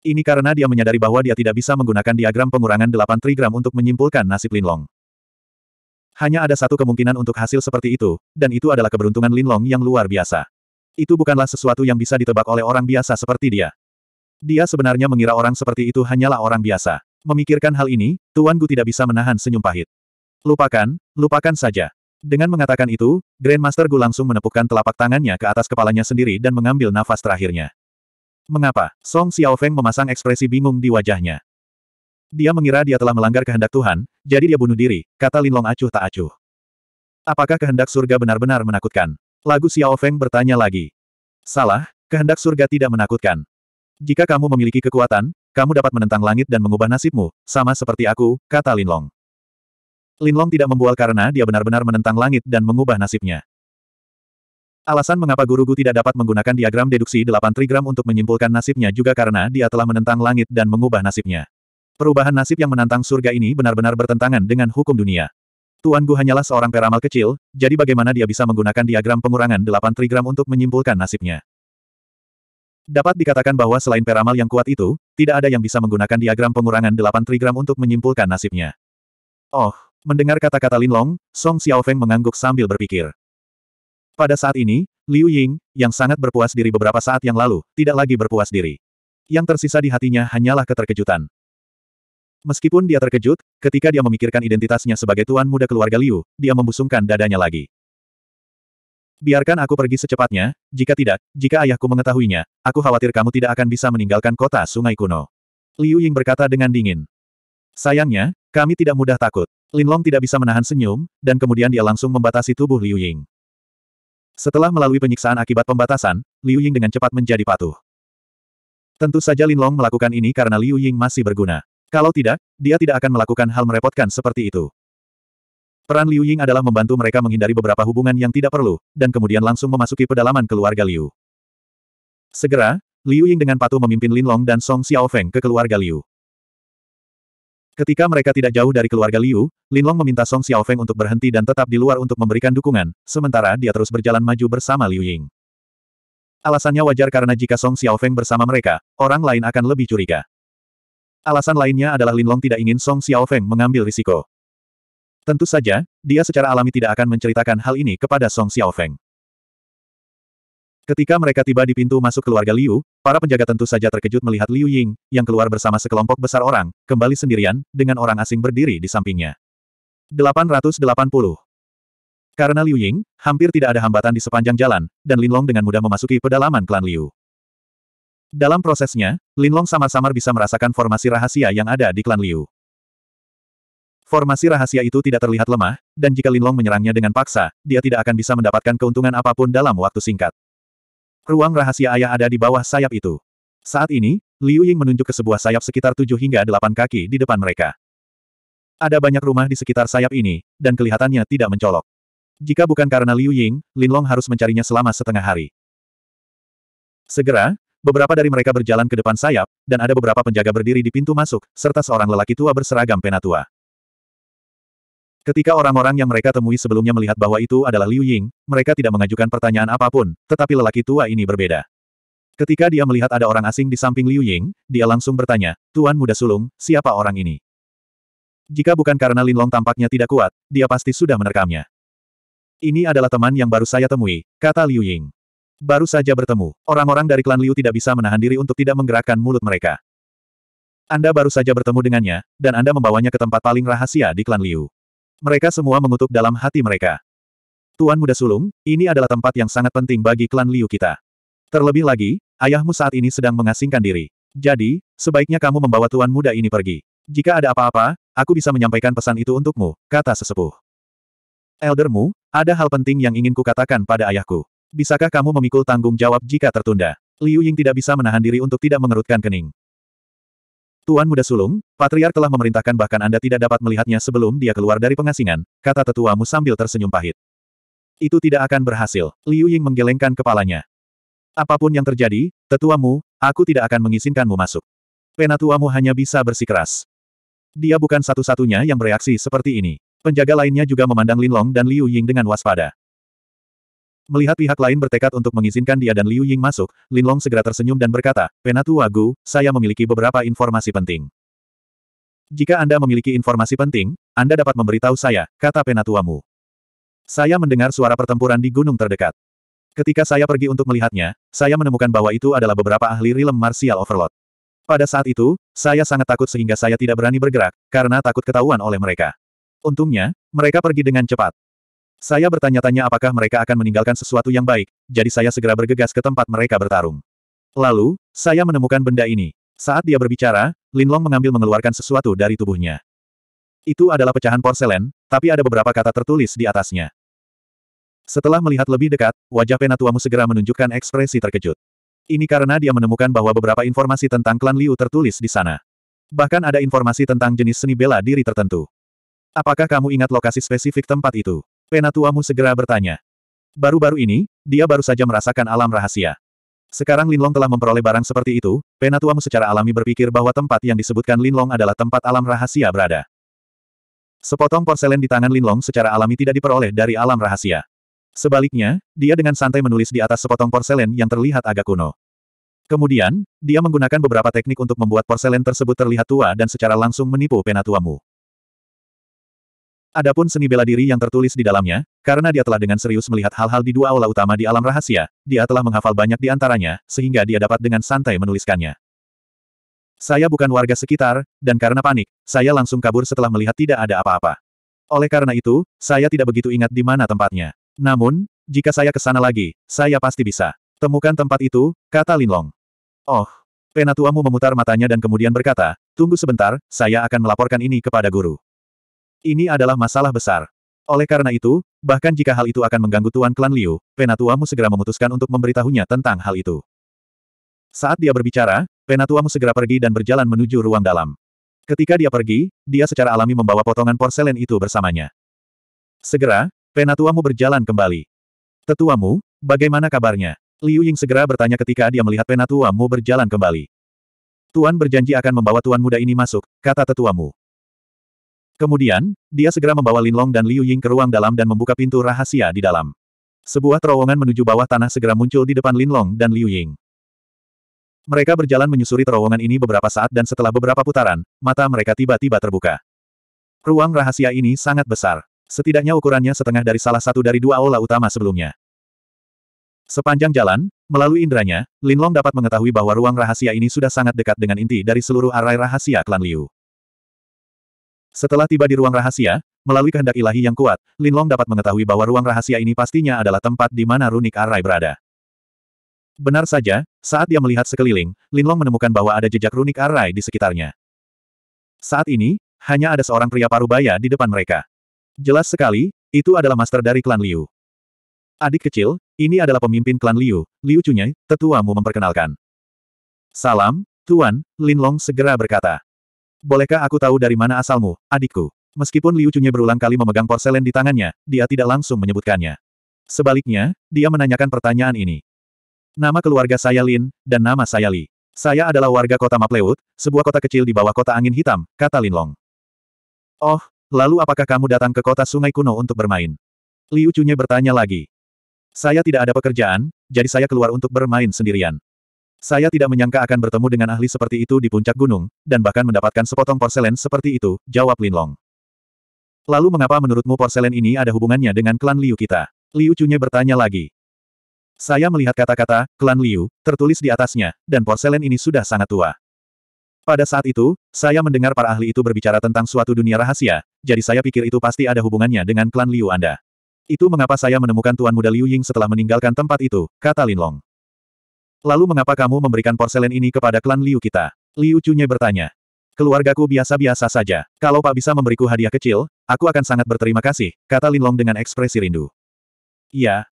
Ini karena dia menyadari bahwa dia tidak bisa menggunakan diagram pengurangan 8 trigram untuk menyimpulkan nasib Linlong. Hanya ada satu kemungkinan untuk hasil seperti itu, dan itu adalah keberuntungan Linlong yang luar biasa. Itu bukanlah sesuatu yang bisa ditebak oleh orang biasa seperti dia. Dia sebenarnya mengira orang seperti itu hanyalah orang biasa. Memikirkan hal ini, Tuan Gu tidak bisa menahan senyum pahit. Lupakan, lupakan saja. Dengan mengatakan itu, Grandmaster Gu langsung menepukkan telapak tangannya ke atas kepalanya sendiri dan mengambil nafas terakhirnya. Mengapa? Song Xiaofeng memasang ekspresi bingung di wajahnya. Dia mengira dia telah melanggar kehendak Tuhan, jadi dia bunuh diri, kata Linlong acuh tak acuh. Apakah kehendak surga benar-benar menakutkan? Lagu Xiaofeng bertanya lagi. Salah, kehendak surga tidak menakutkan. Jika kamu memiliki kekuatan, kamu dapat menentang langit dan mengubah nasibmu, sama seperti aku, kata Linlong. Linlong tidak membual karena dia benar-benar menentang langit dan mengubah nasibnya. Alasan mengapa Guru Gu tidak dapat menggunakan diagram deduksi 8 trigram untuk menyimpulkan nasibnya juga karena dia telah menentang langit dan mengubah nasibnya. Perubahan nasib yang menantang surga ini benar-benar bertentangan dengan hukum dunia. Tuan Gu hanyalah seorang peramal kecil, jadi bagaimana dia bisa menggunakan diagram pengurangan 8 trigram untuk menyimpulkan nasibnya? Dapat dikatakan bahwa selain peramal yang kuat itu, tidak ada yang bisa menggunakan diagram pengurangan 8 trigram untuk menyimpulkan nasibnya. Oh, Mendengar kata-kata Lin Long, Song Xiaofeng mengangguk sambil berpikir. Pada saat ini, Liu Ying, yang sangat berpuas diri beberapa saat yang lalu, tidak lagi berpuas diri. Yang tersisa di hatinya hanyalah keterkejutan. Meskipun dia terkejut, ketika dia memikirkan identitasnya sebagai tuan muda keluarga Liu, dia membusungkan dadanya lagi. Biarkan aku pergi secepatnya, jika tidak, jika ayahku mengetahuinya, aku khawatir kamu tidak akan bisa meninggalkan kota sungai kuno. Liu Ying berkata dengan dingin. Sayangnya, kami tidak mudah takut. Linlong tidak bisa menahan senyum, dan kemudian dia langsung membatasi tubuh Liu Ying. Setelah melalui penyiksaan akibat pembatasan, Liu Ying dengan cepat menjadi patuh. Tentu saja Linlong melakukan ini karena Liu Ying masih berguna. Kalau tidak, dia tidak akan melakukan hal merepotkan seperti itu. Peran Liu Ying adalah membantu mereka menghindari beberapa hubungan yang tidak perlu, dan kemudian langsung memasuki pedalaman keluarga Liu. Segera, Liu Ying dengan patuh memimpin Lin Long dan Song Xiaofeng ke keluarga Liu. Ketika mereka tidak jauh dari keluarga Liu, Linlong meminta Song Xiaofeng untuk berhenti dan tetap di luar untuk memberikan dukungan, sementara dia terus berjalan maju bersama Liu Ying. Alasannya wajar karena jika Song Xiaofeng bersama mereka, orang lain akan lebih curiga. Alasan lainnya adalah Linlong tidak ingin Song Xiaofeng mengambil risiko. Tentu saja, dia secara alami tidak akan menceritakan hal ini kepada Song Xiaofeng. Ketika mereka tiba di pintu masuk keluarga Liu, para penjaga tentu saja terkejut melihat Liu Ying, yang keluar bersama sekelompok besar orang, kembali sendirian, dengan orang asing berdiri di sampingnya. 880. Karena Liu Ying, hampir tidak ada hambatan di sepanjang jalan, dan Linlong dengan mudah memasuki pedalaman klan Liu. Dalam prosesnya, Linlong samar-samar bisa merasakan formasi rahasia yang ada di klan Liu. Formasi rahasia itu tidak terlihat lemah, dan jika Linlong menyerangnya dengan paksa, dia tidak akan bisa mendapatkan keuntungan apapun dalam waktu singkat. Ruang rahasia ayah ada di bawah sayap itu. Saat ini, Liu Ying menunjuk ke sebuah sayap sekitar tujuh hingga delapan kaki di depan mereka. Ada banyak rumah di sekitar sayap ini, dan kelihatannya tidak mencolok. Jika bukan karena Liu Ying, Lin Long harus mencarinya selama setengah hari. Segera, beberapa dari mereka berjalan ke depan sayap, dan ada beberapa penjaga berdiri di pintu masuk, serta seorang lelaki tua berseragam penatua. Ketika orang-orang yang mereka temui sebelumnya melihat bahwa itu adalah Liu Ying, mereka tidak mengajukan pertanyaan apapun, tetapi lelaki tua ini berbeda. Ketika dia melihat ada orang asing di samping Liu Ying, dia langsung bertanya, Tuan Muda Sulung, siapa orang ini? Jika bukan karena Lin Long tampaknya tidak kuat, dia pasti sudah menerkamnya. Ini adalah teman yang baru saya temui, kata Liu Ying. Baru saja bertemu, orang-orang dari klan Liu tidak bisa menahan diri untuk tidak menggerakkan mulut mereka. Anda baru saja bertemu dengannya, dan Anda membawanya ke tempat paling rahasia di klan Liu. Mereka semua mengutuk dalam hati mereka. Tuan Muda Sulung, ini adalah tempat yang sangat penting bagi klan Liu kita. Terlebih lagi, ayahmu saat ini sedang mengasingkan diri. Jadi, sebaiknya kamu membawa Tuan Muda ini pergi. Jika ada apa-apa, aku bisa menyampaikan pesan itu untukmu, kata sesepuh. Eldermu, ada hal penting yang ingin kukatakan pada ayahku. Bisakah kamu memikul tanggung jawab jika tertunda? Liu Ying tidak bisa menahan diri untuk tidak mengerutkan kening. Tuan Muda Sulung, patriar telah memerintahkan bahkan Anda tidak dapat melihatnya sebelum dia keluar dari pengasingan, kata tetuamu sambil tersenyum pahit. Itu tidak akan berhasil, Liu Ying menggelengkan kepalanya. Apapun yang terjadi, tetuamu, aku tidak akan mengizinkanmu masuk. Penatuamu hanya bisa bersikeras. Dia bukan satu-satunya yang bereaksi seperti ini. Penjaga lainnya juga memandang Lin Long dan Liu Ying dengan waspada. Melihat pihak lain bertekad untuk mengizinkan dia dan Liu Ying masuk, Lin Long segera tersenyum dan berkata, Penatu Wagu, saya memiliki beberapa informasi penting. Jika Anda memiliki informasi penting, Anda dapat memberitahu saya, kata Penatuamu. Saya mendengar suara pertempuran di gunung terdekat. Ketika saya pergi untuk melihatnya, saya menemukan bahwa itu adalah beberapa ahli rilem martial overload. Pada saat itu, saya sangat takut sehingga saya tidak berani bergerak, karena takut ketahuan oleh mereka. Untungnya, mereka pergi dengan cepat. Saya bertanya-tanya apakah mereka akan meninggalkan sesuatu yang baik, jadi saya segera bergegas ke tempat mereka bertarung. Lalu, saya menemukan benda ini. Saat dia berbicara, Linlong mengambil mengeluarkan sesuatu dari tubuhnya. Itu adalah pecahan porselen, tapi ada beberapa kata tertulis di atasnya. Setelah melihat lebih dekat, wajah Penatuamu segera menunjukkan ekspresi terkejut. Ini karena dia menemukan bahwa beberapa informasi tentang klan Liu tertulis di sana. Bahkan ada informasi tentang jenis seni bela diri tertentu. Apakah kamu ingat lokasi spesifik tempat itu? Penatuamu segera bertanya. Baru-baru ini, dia baru saja merasakan alam rahasia. Sekarang Linlong telah memperoleh barang seperti itu, Penatuamu secara alami berpikir bahwa tempat yang disebutkan Linlong adalah tempat alam rahasia berada. Sepotong porselen di tangan Linlong secara alami tidak diperoleh dari alam rahasia. Sebaliknya, dia dengan santai menulis di atas sepotong porselen yang terlihat agak kuno. Kemudian, dia menggunakan beberapa teknik untuk membuat porselen tersebut terlihat tua dan secara langsung menipu Penatuamu. Adapun seni bela diri yang tertulis di dalamnya, karena dia telah dengan serius melihat hal-hal di dua aula utama di alam rahasia, dia telah menghafal banyak di antaranya, sehingga dia dapat dengan santai menuliskannya. Saya bukan warga sekitar, dan karena panik, saya langsung kabur setelah melihat tidak ada apa-apa. Oleh karena itu, saya tidak begitu ingat di mana tempatnya. Namun, jika saya ke sana lagi, saya pasti bisa. Temukan tempat itu, kata Linlong. Oh, Penatuamu memutar matanya dan kemudian berkata, tunggu sebentar, saya akan melaporkan ini kepada guru. Ini adalah masalah besar. Oleh karena itu, bahkan jika hal itu akan mengganggu Tuan Klan Liu, Penatuamu segera memutuskan untuk memberitahunya tentang hal itu. Saat dia berbicara, Penatuamu segera pergi dan berjalan menuju ruang dalam. Ketika dia pergi, dia secara alami membawa potongan porselen itu bersamanya. Segera, Penatuamu berjalan kembali. Tetuamu, bagaimana kabarnya? Liu Ying segera bertanya ketika dia melihat Penatuamu berjalan kembali. Tuan berjanji akan membawa tuan muda ini masuk, kata tetuamu. Kemudian, dia segera membawa Linlong dan Liu Ying ke ruang dalam dan membuka pintu rahasia di dalam. Sebuah terowongan menuju bawah tanah segera muncul di depan Linlong dan Liu Ying. Mereka berjalan menyusuri terowongan ini beberapa saat dan setelah beberapa putaran, mata mereka tiba-tiba terbuka. Ruang rahasia ini sangat besar. Setidaknya ukurannya setengah dari salah satu dari dua aula utama sebelumnya. Sepanjang jalan, melalui indranya, Linlong dapat mengetahui bahwa ruang rahasia ini sudah sangat dekat dengan inti dari seluruh arai rahasia klan Liu. Setelah tiba di ruang rahasia, melalui kehendak ilahi yang kuat, Linlong dapat mengetahui bahwa ruang rahasia ini pastinya adalah tempat di mana runik arai berada. Benar saja, saat dia melihat sekeliling, Linlong menemukan bahwa ada jejak runik arai di sekitarnya. Saat ini, hanya ada seorang pria parubaya di depan mereka. Jelas sekali, itu adalah master dari klan Liu. Adik kecil, ini adalah pemimpin klan Liu, Liu Chunye, tetuamu memperkenalkan. Salam, Tuan, Linlong segera berkata. Bolehkah aku tahu dari mana asalmu, adikku? Meskipun Liu Chunye berulang kali memegang porselen di tangannya, dia tidak langsung menyebutkannya. Sebaliknya, dia menanyakan pertanyaan ini. Nama keluarga saya Lin, dan nama saya Li. Saya adalah warga kota Maplewood, sebuah kota kecil di bawah kota angin hitam, kata Lin Long. Oh, lalu apakah kamu datang ke kota sungai kuno untuk bermain? Liu Chunye bertanya lagi. Saya tidak ada pekerjaan, jadi saya keluar untuk bermain sendirian. Saya tidak menyangka akan bertemu dengan ahli seperti itu di puncak gunung, dan bahkan mendapatkan sepotong porselen seperti itu, jawab Linlong. Lalu mengapa menurutmu porselen ini ada hubungannya dengan klan Liu kita? Liu Chunye bertanya lagi. Saya melihat kata-kata, klan Liu, tertulis di atasnya, dan porselen ini sudah sangat tua. Pada saat itu, saya mendengar para ahli itu berbicara tentang suatu dunia rahasia, jadi saya pikir itu pasti ada hubungannya dengan klan Liu Anda. Itu mengapa saya menemukan Tuan Muda Liu Ying setelah meninggalkan tempat itu, kata Linlong. Lalu mengapa kamu memberikan porselen ini kepada klan Liu kita? Liu Chunye bertanya. Keluargaku biasa-biasa saja. Kalau Pak bisa memberiku hadiah kecil, aku akan sangat berterima kasih, kata Linlong dengan ekspresi rindu. Iya.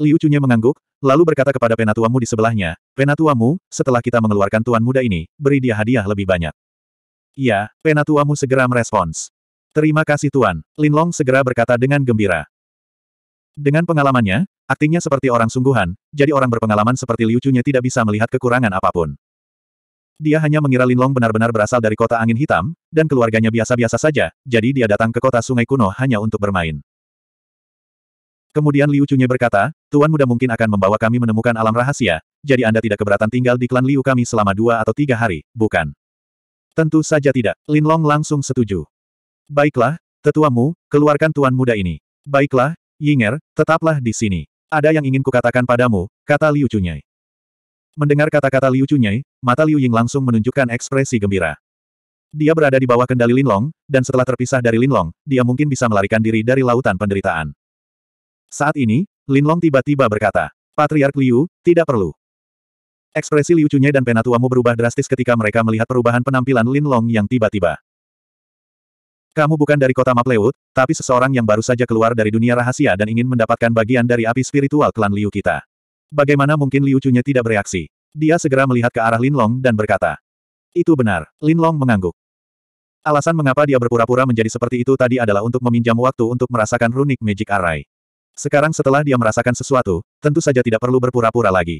Liu Chunye mengangguk, lalu berkata kepada penatuamu di sebelahnya, penatuamu, setelah kita mengeluarkan tuan muda ini, beri dia hadiah lebih banyak. Iya, penatuamu segera merespons. Terima kasih Tuan. Linlong segera berkata dengan gembira. Dengan pengalamannya, aktingnya seperti orang sungguhan, jadi orang berpengalaman seperti Liu Chunya tidak bisa melihat kekurangan apapun. Dia hanya mengira Linlong benar-benar berasal dari kota angin hitam, dan keluarganya biasa-biasa saja, jadi dia datang ke kota sungai kuno hanya untuk bermain. Kemudian Liu Chunya berkata, Tuan muda mungkin akan membawa kami menemukan alam rahasia, jadi Anda tidak keberatan tinggal di klan Liu kami selama dua atau tiga hari, bukan? Tentu saja tidak, Linlong langsung setuju. Baiklah, tetuamu, keluarkan tuan muda ini. Baiklah, Yinger, tetaplah di sini. Ada yang ingin kukatakan padamu, kata Liu Chunyai. Mendengar kata-kata Liu Chunyai, mata Liu Ying langsung menunjukkan ekspresi gembira. Dia berada di bawah kendali Linlong, dan setelah terpisah dari Linlong, dia mungkin bisa melarikan diri dari lautan penderitaan. Saat ini, Linlong tiba-tiba berkata, Patriark Liu, tidak perlu. Ekspresi Liu Chunyai dan Penatuamu berubah drastis ketika mereka melihat perubahan penampilan Linlong yang tiba-tiba. Kamu bukan dari kota Maplewood, tapi seseorang yang baru saja keluar dari dunia rahasia dan ingin mendapatkan bagian dari api spiritual klan Liu kita. Bagaimana mungkin Liu Chunya tidak bereaksi? Dia segera melihat ke arah Lin Long dan berkata. Itu benar, Lin Long mengangguk. Alasan mengapa dia berpura-pura menjadi seperti itu tadi adalah untuk meminjam waktu untuk merasakan runik magic array. Sekarang setelah dia merasakan sesuatu, tentu saja tidak perlu berpura-pura lagi.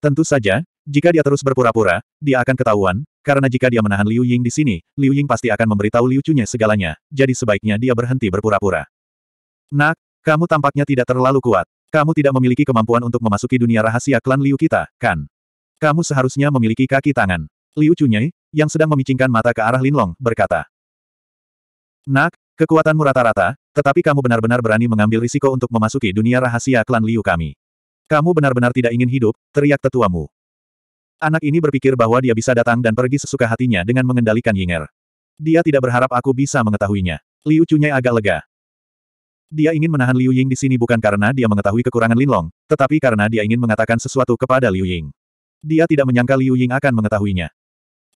Tentu saja, jika dia terus berpura-pura, dia akan ketahuan, karena jika dia menahan Liu Ying di sini, Liu Ying pasti akan memberitahu Liu Chunya segalanya, jadi sebaiknya dia berhenti berpura-pura. Nak, kamu tampaknya tidak terlalu kuat. Kamu tidak memiliki kemampuan untuk memasuki dunia rahasia klan Liu kita, kan? Kamu seharusnya memiliki kaki tangan. Liu Chunye, yang sedang memicingkan mata ke arah Lin Long, berkata. Nak, kekuatanmu rata-rata, tetapi kamu benar-benar berani mengambil risiko untuk memasuki dunia rahasia klan Liu kami. Kamu benar-benar tidak ingin hidup, teriak tetuamu. Anak ini berpikir bahwa dia bisa datang dan pergi sesuka hatinya dengan mengendalikan Yinger. Dia tidak berharap aku bisa mengetahuinya. Liu Cunye agak lega. Dia ingin menahan Liu Ying di sini bukan karena dia mengetahui kekurangan Linlong, tetapi karena dia ingin mengatakan sesuatu kepada Liu Ying. Dia tidak menyangka Liu Ying akan mengetahuinya.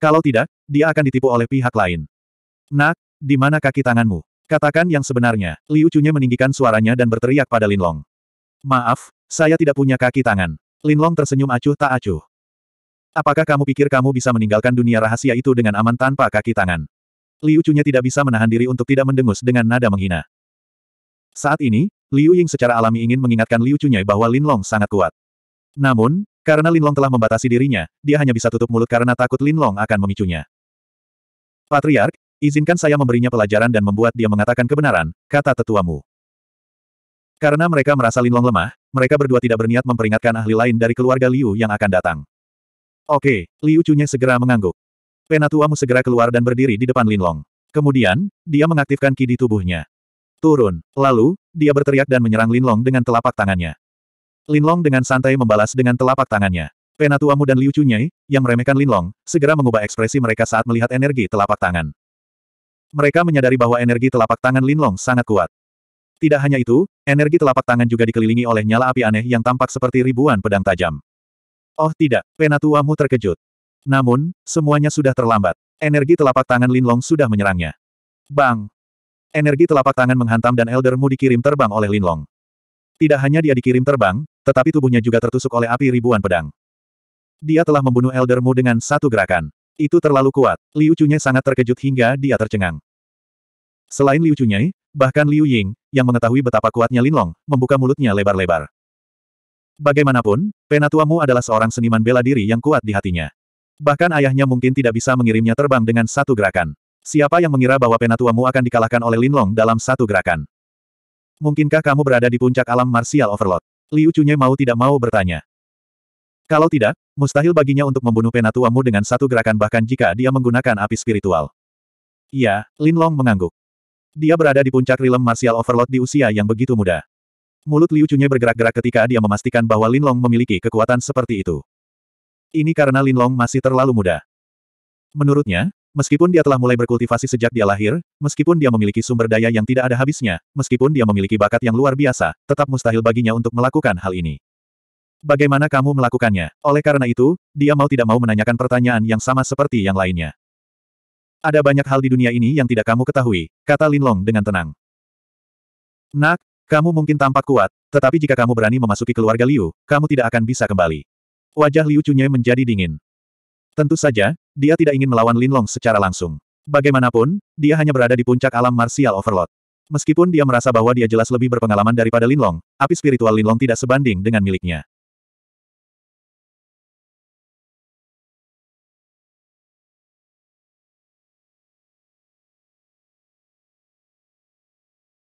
Kalau tidak, dia akan ditipu oleh pihak lain. Nak, di mana kaki tanganmu? Katakan yang sebenarnya. Liu Cunye meninggikan suaranya dan berteriak pada Linlong. Maaf, saya tidak punya kaki tangan. Linlong tersenyum acuh tak acuh. Apakah kamu pikir kamu bisa meninggalkan dunia rahasia itu dengan aman tanpa kaki tangan? Liu Chunya tidak bisa menahan diri untuk tidak mendengus dengan nada menghina. Saat ini, Liu Ying secara alami ingin mengingatkan Liu Chunya bahwa Lin Long sangat kuat. Namun, karena Lin Long telah membatasi dirinya, dia hanya bisa tutup mulut karena takut Lin Long akan memicunya. Patriark, izinkan saya memberinya pelajaran dan membuat dia mengatakan kebenaran, kata tetuamu. Karena mereka merasa Linlong lemah, mereka berdua tidak berniat memperingatkan ahli lain dari keluarga Liu yang akan datang. Oke, Liu Chunya segera mengangguk. Penatuamu segera keluar dan berdiri di depan Linlong. Kemudian, dia mengaktifkan ki di tubuhnya. Turun. Lalu, dia berteriak dan menyerang Linlong dengan telapak tangannya. Linlong dengan santai membalas dengan telapak tangannya. Penatuamu dan Liu Chunyai, yang meremehkan Linlong, segera mengubah ekspresi mereka saat melihat energi telapak tangan. Mereka menyadari bahwa energi telapak tangan Linlong sangat kuat. Tidak hanya itu, energi telapak tangan juga dikelilingi oleh nyala api aneh yang tampak seperti ribuan pedang tajam. Oh tidak, penatuamu terkejut. Namun, semuanya sudah terlambat. Energi telapak tangan Linlong sudah menyerangnya. Bang! Energi telapak tangan menghantam dan eldermu dikirim terbang oleh Linlong. Tidak hanya dia dikirim terbang, tetapi tubuhnya juga tertusuk oleh api ribuan pedang. Dia telah membunuh eldermu dengan satu gerakan. Itu terlalu kuat. Liu Chunye sangat terkejut hingga dia tercengang. Selain Liu Chunye, bahkan Liu Ying, yang mengetahui betapa kuatnya Linlong, membuka mulutnya lebar-lebar. Bagaimanapun, penatuamu adalah seorang seniman bela diri yang kuat di hatinya. Bahkan ayahnya mungkin tidak bisa mengirimnya terbang dengan satu gerakan. Siapa yang mengira bahwa penatuamu akan dikalahkan oleh Lin Long dalam satu gerakan? Mungkinkah kamu berada di puncak alam martial overload? Liu Chunye mau tidak mau bertanya. Kalau tidak, mustahil baginya untuk membunuh penatuamu dengan satu gerakan bahkan jika dia menggunakan api spiritual. Iya, Lin Long mengangguk. Dia berada di puncak rilem martial overload di usia yang begitu muda. Mulut Liu Chunye bergerak-gerak ketika dia memastikan bahwa Lin Long memiliki kekuatan seperti itu. Ini karena Lin Long masih terlalu muda. Menurutnya, Meskipun dia telah mulai berkultivasi sejak dia lahir, meskipun dia memiliki sumber daya yang tidak ada habisnya, meskipun dia memiliki bakat yang luar biasa, tetap mustahil baginya untuk melakukan hal ini. Bagaimana kamu melakukannya? Oleh karena itu, dia mau tidak mau menanyakan pertanyaan yang sama seperti yang lainnya. Ada banyak hal di dunia ini yang tidak kamu ketahui, kata Lin Long dengan tenang. Nak, kamu mungkin tampak kuat, tetapi jika kamu berani memasuki keluarga Liu, kamu tidak akan bisa kembali. Wajah Liu Chunye menjadi dingin. Tentu saja, dia tidak ingin melawan Linlong secara langsung. Bagaimanapun, dia hanya berada di puncak alam martial overload. Meskipun dia merasa bahwa dia jelas lebih berpengalaman daripada Linlong, api spiritual Linlong tidak sebanding dengan miliknya.